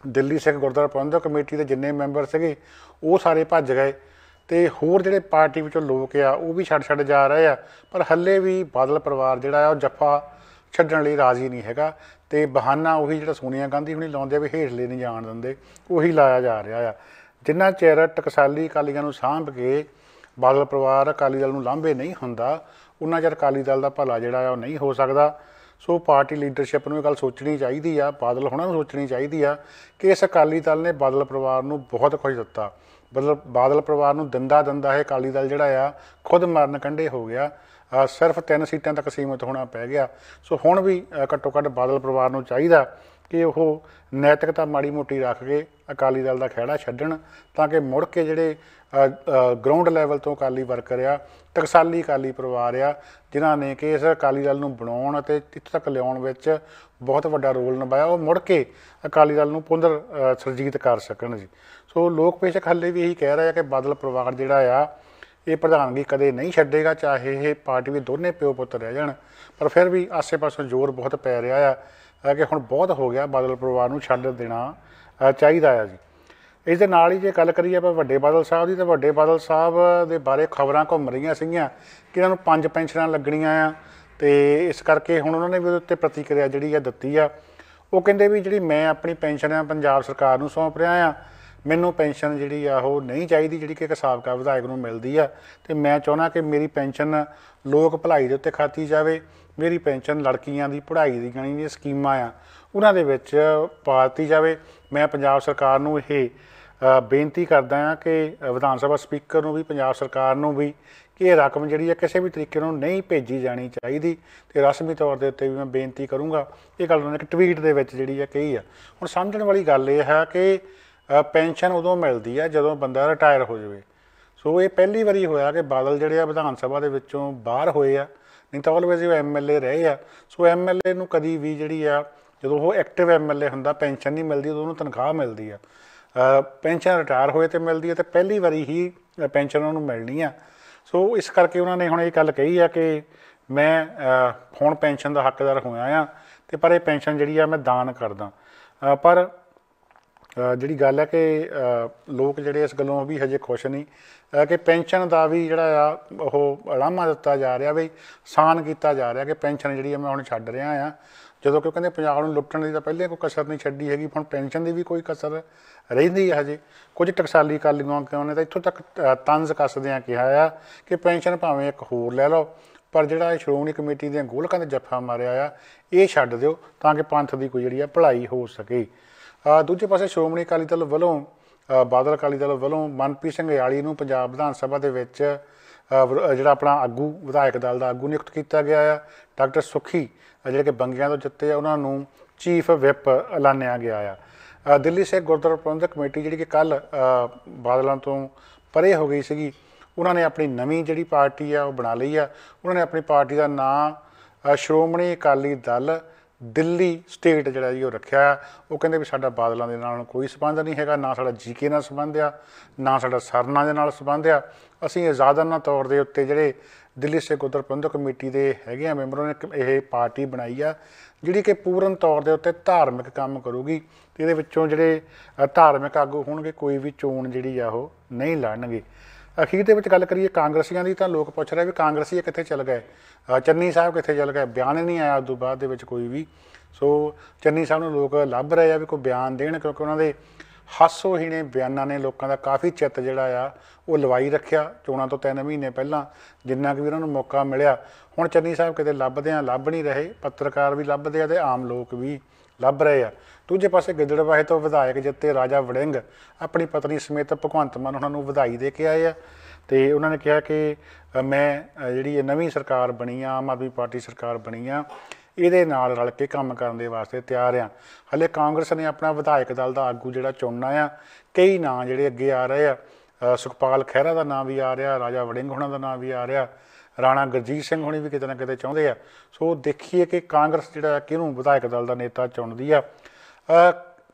[SPEAKER 1] ਦਿੱਲੀ ਸਿੱਖ ਗੁਰਦੁਆਰਾ ਪ੍ਰਬੰਧਕ ਕਮੇਟੀ ਦੇ ਜਿੰਨੇ ਮੈਂਬਰ ਸੀਗੇ ਉਹ ਸਾਰੇ ਭੱਜ ਗਏ ਤੇ ਹੋਰ ਜਿਹੜੇ ਪਾਰਟੀ ਵਿੱਚੋਂ ਲੋਕ ਆ ਉਹ ਵੀ ਛੱਡ ਛੱਡ ਜਾ ਰਹੇ ਆ ਪਰ ਹੱਲੇ ਵੀ ਬਾਦਲ ਪਰਿਵਾਰ ਜਿਹੜਾ ਆ ਉਹ ਜੱਫਾ ਛੱਡਣ ਲਈ ਰਾਜ਼ੀ ਨਹੀਂ ਹੈਗਾ ਤੇ ਬਹਾਨਾ ਉਹੀ ਜਿਹੜਾ ਸੋਨੀਆ ਗਾਂਧੀ ਹੁਣੀ ਲਾਉਂਦੇ ਆ ਵੀ ਹੇਠਲੇ ਨਹੀਂ ਜਾਣ ਦਿੰਦੇ ਉਹੀ ਲਾਇਆ ਜਾ ਰਿਹਾ ਆ ਜਿੰਨਾ ਚਿਹਰ ਟਕਸਾਲੀ ਅਕਾਲੀਆਂ ਨੂੰ ਸਾਂਭ ਕੇ ਬਾਦਲ ਪਰਿਵਾਰ ਅਕਾਲੀ ਦਲ ਨੂੰ ਲਾਂਭੇ ਨਹੀਂ ਹੁੰਦਾ ਉਹਨਾਂ ਚਿਰ ਅਕਾਲੀ ਦਲ ਦਾ ਭਲਾ ਜਿਹੜਾ ਆ ਉਹ ਨਹੀਂ ਹੋ ਸਕਦਾ ਸੋ ਪਾਰਟੀ ਲੀਡਰਸ਼ਿਪ ਨੂੰ ਇਹ ਗੱਲ ਸੋਚਣੀ ਚਾਹੀਦੀ ਆ ਬਾਦਲ ਹੁਣਾਂ ਨੂੰ ਸੋਚਣੀ ਚਾਹੀਦੀ ਆ ਕਿ ਇਸ ਅਕਾਲੀ ਦਲ ਨੇ ਬਾਦਲ ਪਰਿਵਾਰ ਨੂੰ ਬਹੁਤ ਕੁਝ ਦਿੱਤਾ ਮਤਲਬ ਬਾਦਲ ਪਰਿਵਾਰ ਨੂੰ ਦੰਦਾ ਦੰਦਾ ਹੈ ਕਾਲੀ ਦਲ ਜਿਹੜਾ ਆ ਖੁਦ ਮਾਰਨ ਕੰਡੇ ਹੋ ਗਿਆ ਸਿਰਫ ਤਿੰਨ ਸੀਟਾਂ ਤੱਕ ਸੀਮਿਤ ਹੋਣਾ ਪੈ ਗਿਆ ਸੋ ਹੁਣ ਵੀ ਘੱਟੋ ਘੱਟ ਬਾਦਲ ਪਰਿਵਾਰ ਨੂੰ ਚਾਹੀਦਾ ਕਿ ਉਹ ਨੈਤਿਕਤਾ ਮਾੜੀ ਮੋਟੀ ਰੱਖ ਕੇ ਅਕਾਲੀ ਦਲ ਦਾ ਖਹਿੜਾ ਛੱਡਣ ਤਾਂ ਕਿ ਮੁੜ ਕੇ ਜਿਹੜੇ ਗਰਾਊਂਡ ਲੈਵਲ ਤੋਂ ਅਕਾਲੀ ਵਰਕਰ ਆ ਟਕਸਾਲੀ ਅਕਾਲੀ ਪਰਿਵਾਰ ਆ ਜਿਨ੍ਹਾਂ ਨੇ ਕਿ ਇਸ ਅਕਾਲੀ ਦਲ ਨੂੰ ਬਣਾਉਣ ਅਤੇ ਇੱਥੇ ਤੱਕ ਲਿਆਉਣ ਵਿੱਚ ਬਹੁਤ ਵੱਡਾ ਰੋਲ ਨਿਭਾਇਆ ਉਹ ਮੁੜ ਕੇ ਅਕਾਲੀ ਦਲ ਨੂੰ ਪੁਨਰ ਸਰਜੀਤ ਕਰ ਸਕਣ ਜੀ ਸੋ ਲੋਕ ਪੇਸ਼ਕ ਹੱਲੇ ਵੀ ਇਹੀ ਕਹਿ ਹੈ ਕਿ ਬਾਦਲ ਪਰਿਵਾਰ ਜਿਹੜਾ ਆ ਇਹ ਪ੍ਰਧਾਨਗੀ ਕਦੇ ਨਹੀਂ ਛੱਡੇਗਾ ਚਾਹੇ ਇਹ ਪਾਰਟੀ ਵੀ ਦੋਨੇ ਪਿਓ ਪੁੱਤ ਰਹਿ ਜਾਣ ਪਰ ਫਿਰ ਵੀ ਆਸੇ-ਪਾਸੋਂ ਜ਼ੋਰ ਬਹੁਤ ਪੈ ਰਿਹਾ ਆ ਕਿ ਹੁਣ ਬਹੁਤ ਹੋ ਗਿਆ ਬਾਦਲ ਪਰਿਵਾਰ ਨੂੰ ਛੱਡ ਦੇਣਾ ਚਾਹੀਦਾ ਆ ਜੀ ਇਸ ਦੇ ਨਾਲ ਹੀ ਜੇ ਗੱਲ ਕਰੀਏ ਆਪਾਂ ਵੱਡੇ ਬਾਦਲ ਸਾਹਿਬ ਦੀ ਤਾਂ ਵੱਡੇ ਬਾਦਲ ਸਾਹਿਬ ਦੇ ਬਾਰੇ ਖਬਰਾਂ ਘੁੰਮ ਰਹੀਆਂ ਸੀਗੀਆਂ ਕਿ ਇਹਨਾਂ ਨੂੰ ਪੰਜ ਪੈਨਸ਼ਨਾਂ ਲੱਗਣੀਆਂ ਆ ਤੇ ਇਸ ਕਰਕੇ ਹੁਣ ਉਹਨਾਂ ਨੇ ਵੀ ਉਹਦੇ ਉੱਤੇ ਪ੍ਰਤੀਕਿਰਿਆ ਜਿਹੜੀ ਆ ਦਿੱਤੀ ਆ ਉਹ ਕਹਿੰਦੇ ਵੀ ਜਿਹੜੀ ਮੈਂ ਆਪਣੀ ਪੈਨਸ਼ਨ ਆ ਪੰਜਾਬ ਸਰਕਾਰ ਨੂੰ ਸੌਂਪ ਰਿਹਾ ਆ ਮੈਨੂੰ ਪੈਨਸ਼ਨ ਜਿਹੜੀ ਆ ਉਹ ਨਹੀਂ ਚਾਹੀਦੀ ਜਿਹੜੀ ਕਿ ਇੱਕ ਸਾਬਕਾ ਵਿਧਾਇਕ ਨੂੰ ਮਿਲਦੀ ਆ ਤੇ ਮੈਂ ਚਾਹੁੰਦਾ ਕਿ ਮੇਰੀ ਪੈਨਸ਼ਨ ਲੋਕ ਭਲਾਈ ਦੇ ਉੱਤੇ ਖਾਤੀ ਜਾਵੇ ਮੇਰੀ ਪੈਨਸ਼ਨ ਲੜਕੀਆਂ ਦੀ ਪੜ੍ਹਾਈ ਦੀ ਗਣੀ ਦੀ ਸਕੀਮਾਂ ਆ ਉਹਨਾਂ ਦੇ ਵਿੱਚ ਪਾਤੀ ਜਾਵੇ ਮੈਂ ਪੰਜਾਬ ਸਰਕਾਰ ਨੂੰ ਇਹ ਬੇਨਤੀ ਕਰਦਾ ਹਾਂ ਕਿ ਵਿਧਾਨ ਸਭਾ ਸਪੀਕਰ ਨੂੰ ਵੀ ਪੰਜਾਬ ਸਰਕਾਰ ਨੂੰ ਵੀ ਕਿ ਇਹ ਰਕਮ ਜਿਹੜੀ ਹੈ ਕਿਸੇ ਵੀ ਤਰੀਕੇ ਨਾਲ ਨਹੀਂ ਭੇਜੀ ਜਾਣੀ ਚਾਹੀਦੀ ਤੇ ਰਸਮੀ ਤੌਰ ਦੇ ਉੱਤੇ ਵੀ ਮੈਂ ਬੇਨਤੀ ਕਰੂੰਗਾ ਇਹ ਗੱਲ ਉਹਨੇ ਇੱਕ ਟਵੀਟ ਦੇ ਵਿੱਚ ਜਿਹੜੀ ਹੈ ਕਹੀ ਆ ਹੁਣ ਸਮਝਣ ਵਾਲੀ ਗੱਲ ਇਹ ਹੈ ਕਿ ਪੈਨਸ਼ਨ ਉਦੋਂ ਮਿਲਦੀ ਹੈ ਜਦੋਂ ਬੰਦਾ ਰਿਟਾਇਰ ਹੋ ਜਾਵੇ ਸੋ ਇਹ ਪਹਿਲੀ ਵਾਰੀ ਹੋਇਆ ਕਿ ਬਾਦਲ ਜਿਹੜੇ ਆ ਵਿਧਾਨ ਸਭਾ ਦੇ ਵਿੱਚੋਂ ਬਾਹਰ ਹੋਏ ਆ ਨਹੀਂ ਤਾਂ ਆਲਵੇਜ਼ ਉਹ ਐਮਐਲਏ ਰਹੇ ਆ ਸੋ ਐਮਐਲਏ ਨੂੰ ਕਦੀ ਵੀ ਜਿਹੜੀ ਆ ਜਦੋਂ ਉਹ ਐਕਟਿਵ ਐਮਐਲਏ ਹੁੰਦਾ ਪੈਨਸ਼ਨ ਨਹੀਂ ਮਿਲਦੀ ਉਦੋਂ ਉਹਨੂੰ ਤਨਖਾਹ ਮਿਲਦੀ ਆ ਪੈਨਸ਼ਨ ਰਿਟਾਇਰ ਹੋਏ ਤੇ ਮਿਲਦੀ ਹੈ ਤੇ ਪਹਿਲੀ ਵਾਰੀ ਹੀ ਪੈਨਸ਼ਨ ਉਹਨਾਂ ਨੂੰ ਮਿਲਣੀ ਆ ਸੋ ਇਸ ਕਰਕੇ ਉਹਨਾਂ ਨੇ ਹੁਣ ਇਹ ਗੱਲ ਕਹੀ ਆ ਕਿ ਮੈਂ ਹੁਣ ਪੈਨਸ਼ਨ ਦਾ ਹੱਕਦਾਰ ਹੋਇਆ ਆ ਤੇ ਪਰ ਇਹ ਪੈਨਸ਼ਨ ਜਿਹੜੀ ਆ ਮੈਂ ਦਾਨ ਕਰਦਾ ਪਰ ਜਿਹੜੀ ਗੱਲ ਹੈ ਕਿ ਲੋਕ ਜਿਹੜੇ ਇਸ ਗੱਲੋਂ ਵੀ ਹਜੇ ਖੁਸ਼ ਨਹੀਂ ਕਿ ਪੈਨਸ਼ਨ ਦਾ ਵੀ ਜਿਹੜਾ ਆ ਉਹ ਅਲਾਮਾ ਦਿੱਤਾ ਜਾ ਰਿਹਾ ਵੀ ਸਾਨ ਕੀਤਾ ਜਾ ਰਿਹਾ ਕਿ ਪੈਨਸ਼ਨ ਜਿਹੜੀ ਆ ਮੈਂ ਹੁਣ ਛੱਡ ਰਿਹਾ ਆ ਜਦੋਂ ਕਿ ਕਹਿੰਦੇ ਪੰਜਾਬ ਨੂੰ ਲੁੱਟਣ ਦੀ ਤਾਂ ਪਹਿਲੇ ਕੋਈ ਕਸਰ ਨਹੀਂ ਛੱਡੀ ਹੈਗੀ ਹੁਣ ਪੈਨਸ਼ਨ ਦੀ ਵੀ ਕੋਈ ਕਸਰ ਰਹਿੰਦੀ ਹੈ ਹਜੇ ਕੁਝ ਟਕਸਾਲੀ ਲਈਆਂ ਕਿ ਉਹਨੇ ਤਾਂ ਇੱਥੋਂ ਤੱਕ ਤੰਜ਼ ਕੱਸਦੇ ਆ ਕਿਹਾ ਆ ਕਿ ਪੈਨਸ਼ਨ ਭਾਵੇਂ ਇੱਕ ਹੋਰ ਲੈ ਲਓ ਪਰ ਜਿਹੜਾ ਇਹ ਸ਼੍ਰੋਮਣੀ ਕਮੇਟੀ ਦੇ ਗੋਲਕਾਂ ਦੇ ਜੱਫਾ ਮਾਰਿਆ ਆ ਇਹ ਛੱਡ ਦਿਓ ਤਾਂ ਕਿ ਪੰਥ ਦੀ ਕੋਈ ਜਿਹੜੀ ਆ ਭਲਾਈ ਹੋ ਸਕੇ ਆ ਦੂਜੇ ਪਾਸੇ ਸ਼੍ਰੋਮਣੀ ਅਕਾਲੀ ਦਲ ਵੱਲੋਂ ਬਾਦਲ ਅਕਾਲੀ ਦਲ ਵੱਲੋਂ ਮਨਪ੍ਰੀਤ ਸਿੰਘ ਯਾਲੀ ਨੂੰ ਪੰਜਾਬ ਵਿਧਾਨ ਸਭਾ ਦੇ ਵਿੱਚ ਜਿਹੜਾ ਆਪਣਾ ਆਗੂ ਵਿਧਾਇਕ ਦਲ ਦਾ ਆਗੂ ਨਿਯੁਕਤ ਕੀਤਾ ਗਿਆ ਆ ਡਾਕਟਰ ਸੁਖੀ ਜਿਹੜੇ ਕਿ ਬੰਗਿਆਂ ਤੋਂ ਜਿੱਤੇ ਆ ਉਹਨਾਂ ਨੂੰ ਚੀਫ ਵਿਪ ਐਲਾਨਿਆ ਗਿਆ ਆ ਦਿੱਲੀ ਸੇ ਗੁਰਦੁਆਰਾ ਪ੍ਰਬੰਧਕ ਕਮੇਟੀ ਜਿਹੜੀ ਕਿ ਕੱਲ ਬਾਦਲਾਂ ਤੋਂ ਪਰੇ ਹੋ ਗਈ ਸੀਗੀ ਉਹਨਾਂ ਨੇ ਆਪਣੀ ਨਵੀਂ ਜਿਹੜੀ ਪਾਰਟੀ ਆ ਉਹ ਬਣਾ ਲਈ ਆ ਉਹਨਾਂ ਨੇ ਆਪਣੀ ਪਾਰਟੀ ਦਾ ਨਾਂ ਸ਼੍ਰੋਮਣੀ ਅਕਾਲੀ ਦਲ ਦਿੱਲੀ ਸਟੇਟ ਜਿਹੜਾ ਜੀ ਉਹ ਰੱਖਿਆ ਉਹ ਕਹਿੰਦੇ ਵੀ ਸਾਡਾ ਬਾਦਲਾਂ ਦੇ ਨਾਲ ਕੋਈ ਸਬੰਧ ਨਹੀਂ ਹੈਗਾ ਨਾ ਸਾਡਾ ਜੀਕੇ ਨਾਲ ਸਬੰਧ ਆ ਨਾ ਸਾਡਾ ਸਰਨਾ ਦੇ ਨਾਲ ਸਬੰਧ ਆ ਅਸੀਂ ਆਜ਼ਾਦਾਨਾ ਤੌਰ ਦੇ ਉੱਤੇ ਜਿਹੜੇ ਦਿੱਲੀ ਸਿੱਖ ਉਦਰ ਪ੍ਰਬੰਧਕ ਕਮੇਟੀ ਦੇ ਹੈਗੇ ਆ ਮੈਂਬਰਾਂ ਨੇ ਇਹ ਪਾਰਟੀ ਬਣਾਈ ਆ ਜਿਹੜੀ ਕਿ ਪੂਰਨ ਤੌਰ ਦੇ ਉੱਤੇ ਧਾਰਮਿਕ ਕੰਮ ਕਰੂਗੀ ਤੇ ਇਹਦੇ ਵਿੱਚੋਂ ਜਿਹੜੇ ਧਾਰਮਿਕ ਆਗੂ ਹੋਣਗੇ ਕੋਈ ਵੀ ਚੋਣ ਜਿਹੜੀ ਆ ਉਹ ਨਹੀਂ ਲੜਨਗੇ ਅਖੀਰ ਦੇ ਵਿੱਚ ਗੱਲ ਕਰੀਏ ਕਾਂਗਰਸੀਆਂ ਦੀ ਤਾਂ ਲੋਕ ਪੁੱਛ ਰਹੇ ਵੀ ਕਾਂਗਰਸੀ ਕਿੱਥੇ ਚਲ ਗਏ ਚੰਨੀ ਸਾਹਿਬ ਕਿੱਥੇ ਚਲ ਗਏ ਬਿਆਨ ਨਹੀਂ ਆਇਆ ਉਸ ਤੋਂ ਬਾਅਦ ਦੇ ਵਿੱਚ ਕੋਈ ਵੀ ਸੋ ਚੰਨੀ ਸਾਹਿਬ ਨੂੰ ਲੋਕ ਲੱਭ ਰਹੇ ਆ ਵੀ ਕੋਈ ਬਿਆਨ ਦੇਣ ਕਿਉਂਕਿ ਉਹਨਾਂ ਦੇ ਹਾਸੋ ਹੀਣੇ ਬਿਆਨਾਂ ਨੇ ਲੋਕਾਂ ਦਾ ਕਾਫੀ ਚਿੱਤ ਜਿਹੜਾ ਆ ਉਹ ਲਵਾਈ ਰੱਖਿਆ ਚੋਣਾਂ ਤੋਂ 3 ਮਹੀਨੇ ਪਹਿਲਾਂ ਜਿੰਨਾ ਕਿ ਵੀ ਉਹਨਾਂ ਨੂੰ ਮੌਕਾ ਮਿਲਿਆ ਹੁਣ ਚੰਨੀ ਸਾਹਿਬ ਕਿਤੇ ਲੱਭਦੇ ਆ ਲੱਭ ਨਹੀਂ ਰਹੇ ਪੱਤਰਕਾਰ ਵੀ ਲੱਭਦੇ ਆ ਤੇ ਆਮ ਲੋਕ ਵੀ ਲੱਭ ਰਹੇ ਆ ਦੂਜੇ ਪਾਸੇ ਗਿੱਦੜਵਾਹੇ ਤੋਂ ਵਿਧਾਇਕ ਜਿੱਤੇ ਰਾਜਾ ਵੜਿੰਗ ਆਪਣੀ ਪਤਨੀ ਸਮੇਤ ਭਗਵੰਤ ਮਾਨ ਉਹਨਾਂ ਨੂੰ ਵਧਾਈ ਦੇ ਕੇ ਆਏ ਆ ਤੇ ਉਹਨਾਂ ਨੇ ਕਿਹਾ ਕਿ ਮੈਂ ਜਿਹੜੀ ਇਹ ਨਵੀਂ ਸਰਕਾਰ ਬਣੀ ਆ ਆਮ ਆਦਮੀ ਪਾਰਟੀ ਸਰਕਾਰ ਬਣੀ ਆ ਇਹਦੇ ਨਾਲ ਰਲ ਕੇ ਕੰਮ ਕਰਨ ਦੇ ਵਾਸਤੇ ਤਿਆਰ ਆ ਹਲੇ ਕਾਂਗਰਸ ਨੇ ਆਪਣਾ ਵਿਧਾਇਕ ਦਲ ਦਾ ਆਗੂ ਜਿਹੜਾ ਚੁਣਨਾ ਆ ਕਈ ਨਾਂ ਜਿਹੜੇ ਅੱਗੇ ਆ ਰਹੇ ਆ ਸੁਖਪਾਲ ਖਹਿਰਾ ਦਾ ਨਾਮ ਵੀ ਆ ਰਿਹਾ ਰਾਜਾ ਵੜਿੰਗ ਹੁਣਾਂ ਦਾ ਨਾਮ ਵੀ ਆ ਰਿਹਾ ਰਾਣਾ ਗੁਰਜੀਤ ਸਿੰਘ ਹੁਣੀ ਵੀ ਕਿਤੇ ਨਾ ਕਿਤੇ ਚਾਹੁੰਦੇ ਆ ਸੋ ਦੇਖੀਏ ਕਿ ਕਾਂਗਰਸ ਜਿਹੜਾ ਕਿਹਨੂੰ ਵਿਧਾਇਕ ਦਲ ਦਾ ਨੇਤਾ ਚੁਣਦੀ ਆ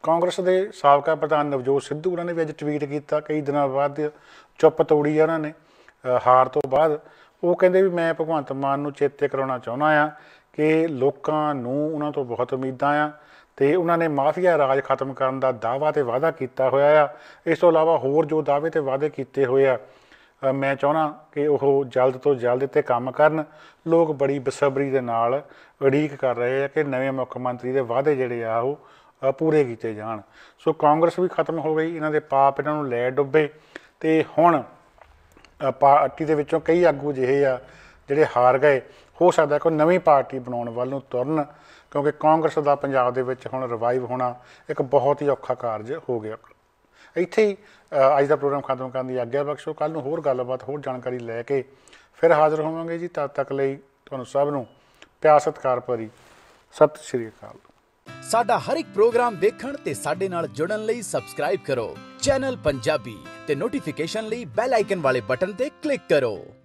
[SPEAKER 1] ਕਾਂਗਰਸ ਦੇ ਸਾਬਕਾ ਪ੍ਰਧਾਨ ਨਵਜੋਤ ਸਿੱਧੂ ਉਹਨਾਂ ਨੇ ਵੀ ਅੱਜ ਟਵੀਟ ਕੀਤਾ ਕਈ ਦਿਨਾਂ ਬਾਅਦ ਚੁੱਪ ਤੋੜੀ ਆ ਉਹਨਾਂ ਨੇ ਹਾਰ ਤੋਂ ਬਾਅਦ ਉਹ ਕਹਿੰਦੇ ਵੀ ਮੈਂ ਭਗਵੰਤ ਮਾਨ ਨੂੰ ਚੇਤੇ ਕਰਾਉਣਾ ਚਾਹੁੰਦਾ ਆ ਕਿ ਲੋਕਾਂ ਨੂੰ ਉਹਨਾਂ ਤੋਂ ਬਹੁਤ ਉਮੀਦਾਂ ਆ ਤੇ ਉਹਨਾਂ ਨੇ ਮਾਫੀਆ ਰਾਜ ਖਤਮ ਕਰਨ ਦਾ ਦਾਅਵਾ ਤੇ ਵਾਅਦਾ ਕੀਤਾ ਹੋਇਆ ਆ ਇਸ ਤੋਂ ਇਲਾਵਾ ਹੋਰ ਜੋ ਦਾਅਵੇ ਤੇ ਵਾਅਦੇ ਕੀਤੇ ਹੋਏ ਆ ਮੈਂ ਚਾਹਣਾ ਕਿ ਉਹ ਜਲਦ ਤੋਂ ਜਲਦ ਤੇ ਕੰਮ ਕਰਨ ਲੋਕ ਬੜੀ ਬਸਬਰੀ ਦੇ ਨਾਲ ਉਡੀਕ ਕਰ ਰਹੇ ਆ ਕਿ ਨਵੇਂ ਮੁੱਖ ਮੰਤਰੀ ਦੇ ਵਾਅਦੇ ਜਿਹੜੇ ਆ ਉਹ ਪੂਰੇ ਕੀਤੇ ਜਾਣ ਸੋ ਕਾਂਗਰਸ ਵੀ ਖਤਮ ਹੋ ਗਈ ਇਹਨਾਂ ਦੇ ਪਾਪ ਇਹਨਾਂ ਨੂੰ ਲੈ ਡੁੱਬੇ ਤੇ ਹੁਣ ਪਾਰਟੀ ਦੇ ਵਿੱਚੋਂ ਕਈ ਆਗੂ ਜਿਹੇ ਆ ਜਿਹੜੇ ਹਾਰ ਗਏ ਹੋ ਸਕਦਾ ਕੋਈ ਨਵੀਂ ਪਾਰਟੀ ਬਣਾਉਣ ਵੱਲ ਨੂੰ ਤੁਰਨ ਕਿਉਂਕਿ ਕਾਂਗਰਸ ਦਾ ਪੰਜਾਬ ਦੇ ਵਿੱਚ ਹੁਣ ਰਿਵਾਈਵ ਹੋਣਾ ਇੱਕ ਬਹੁਤ ਹੀ ਔਖਾ ਕਾਰਜ ਹੋ ਗਿਆ ਇੱਥੇ ਹੀ ਅੱਜ ਦਾ ਪ੍ਰੋਗਰਾਮ ਖਤਮ ਕਰਨ ਦੀ ਆਗਿਆ ਬਖਸ਼ੋ ਕੱਲ ਨੂੰ ਹੋਰ ਗੱਲਬਾਤ ਹੋਰ ਜਾਣਕਾਰੀ ਲੈ ਕੇ ਫਿਰ ਹਾਜ਼ਰ ਹੋਵਾਂਗੇ ਜੀ ਤਦ ਤੱਕ ਲਈ ਤੁਹਾਨੂੰ ਸਭ ਨੂੰ ਪਿਆਰ ਸਤਿਕਾਰ ਭਰੀ ਸਤਿ ਸ਼੍ਰੀ ਅਕਾਲ ਸਾਡਾ ਹਰ ਇੱਕ ਪ੍ਰੋਗਰਾਮ ਦੇਖਣ ਤੇ ਸਾਡੇ ਨਾਲ ਜੁੜਨ ਲਈ ਸਬਸਕ੍ਰਾਈਬ ਕਰੋ ਚੈਨਲ ਪੰਜਾਬੀ ਤੇ ਨੋਟੀਫਿਕੇਸ਼ਨ ਲਈ ਬੈਲ ਆਈਕਨ ਵਾਲੇ ਬਟਨ ਤੇ ਕਲਿੱਕ ਕਰੋ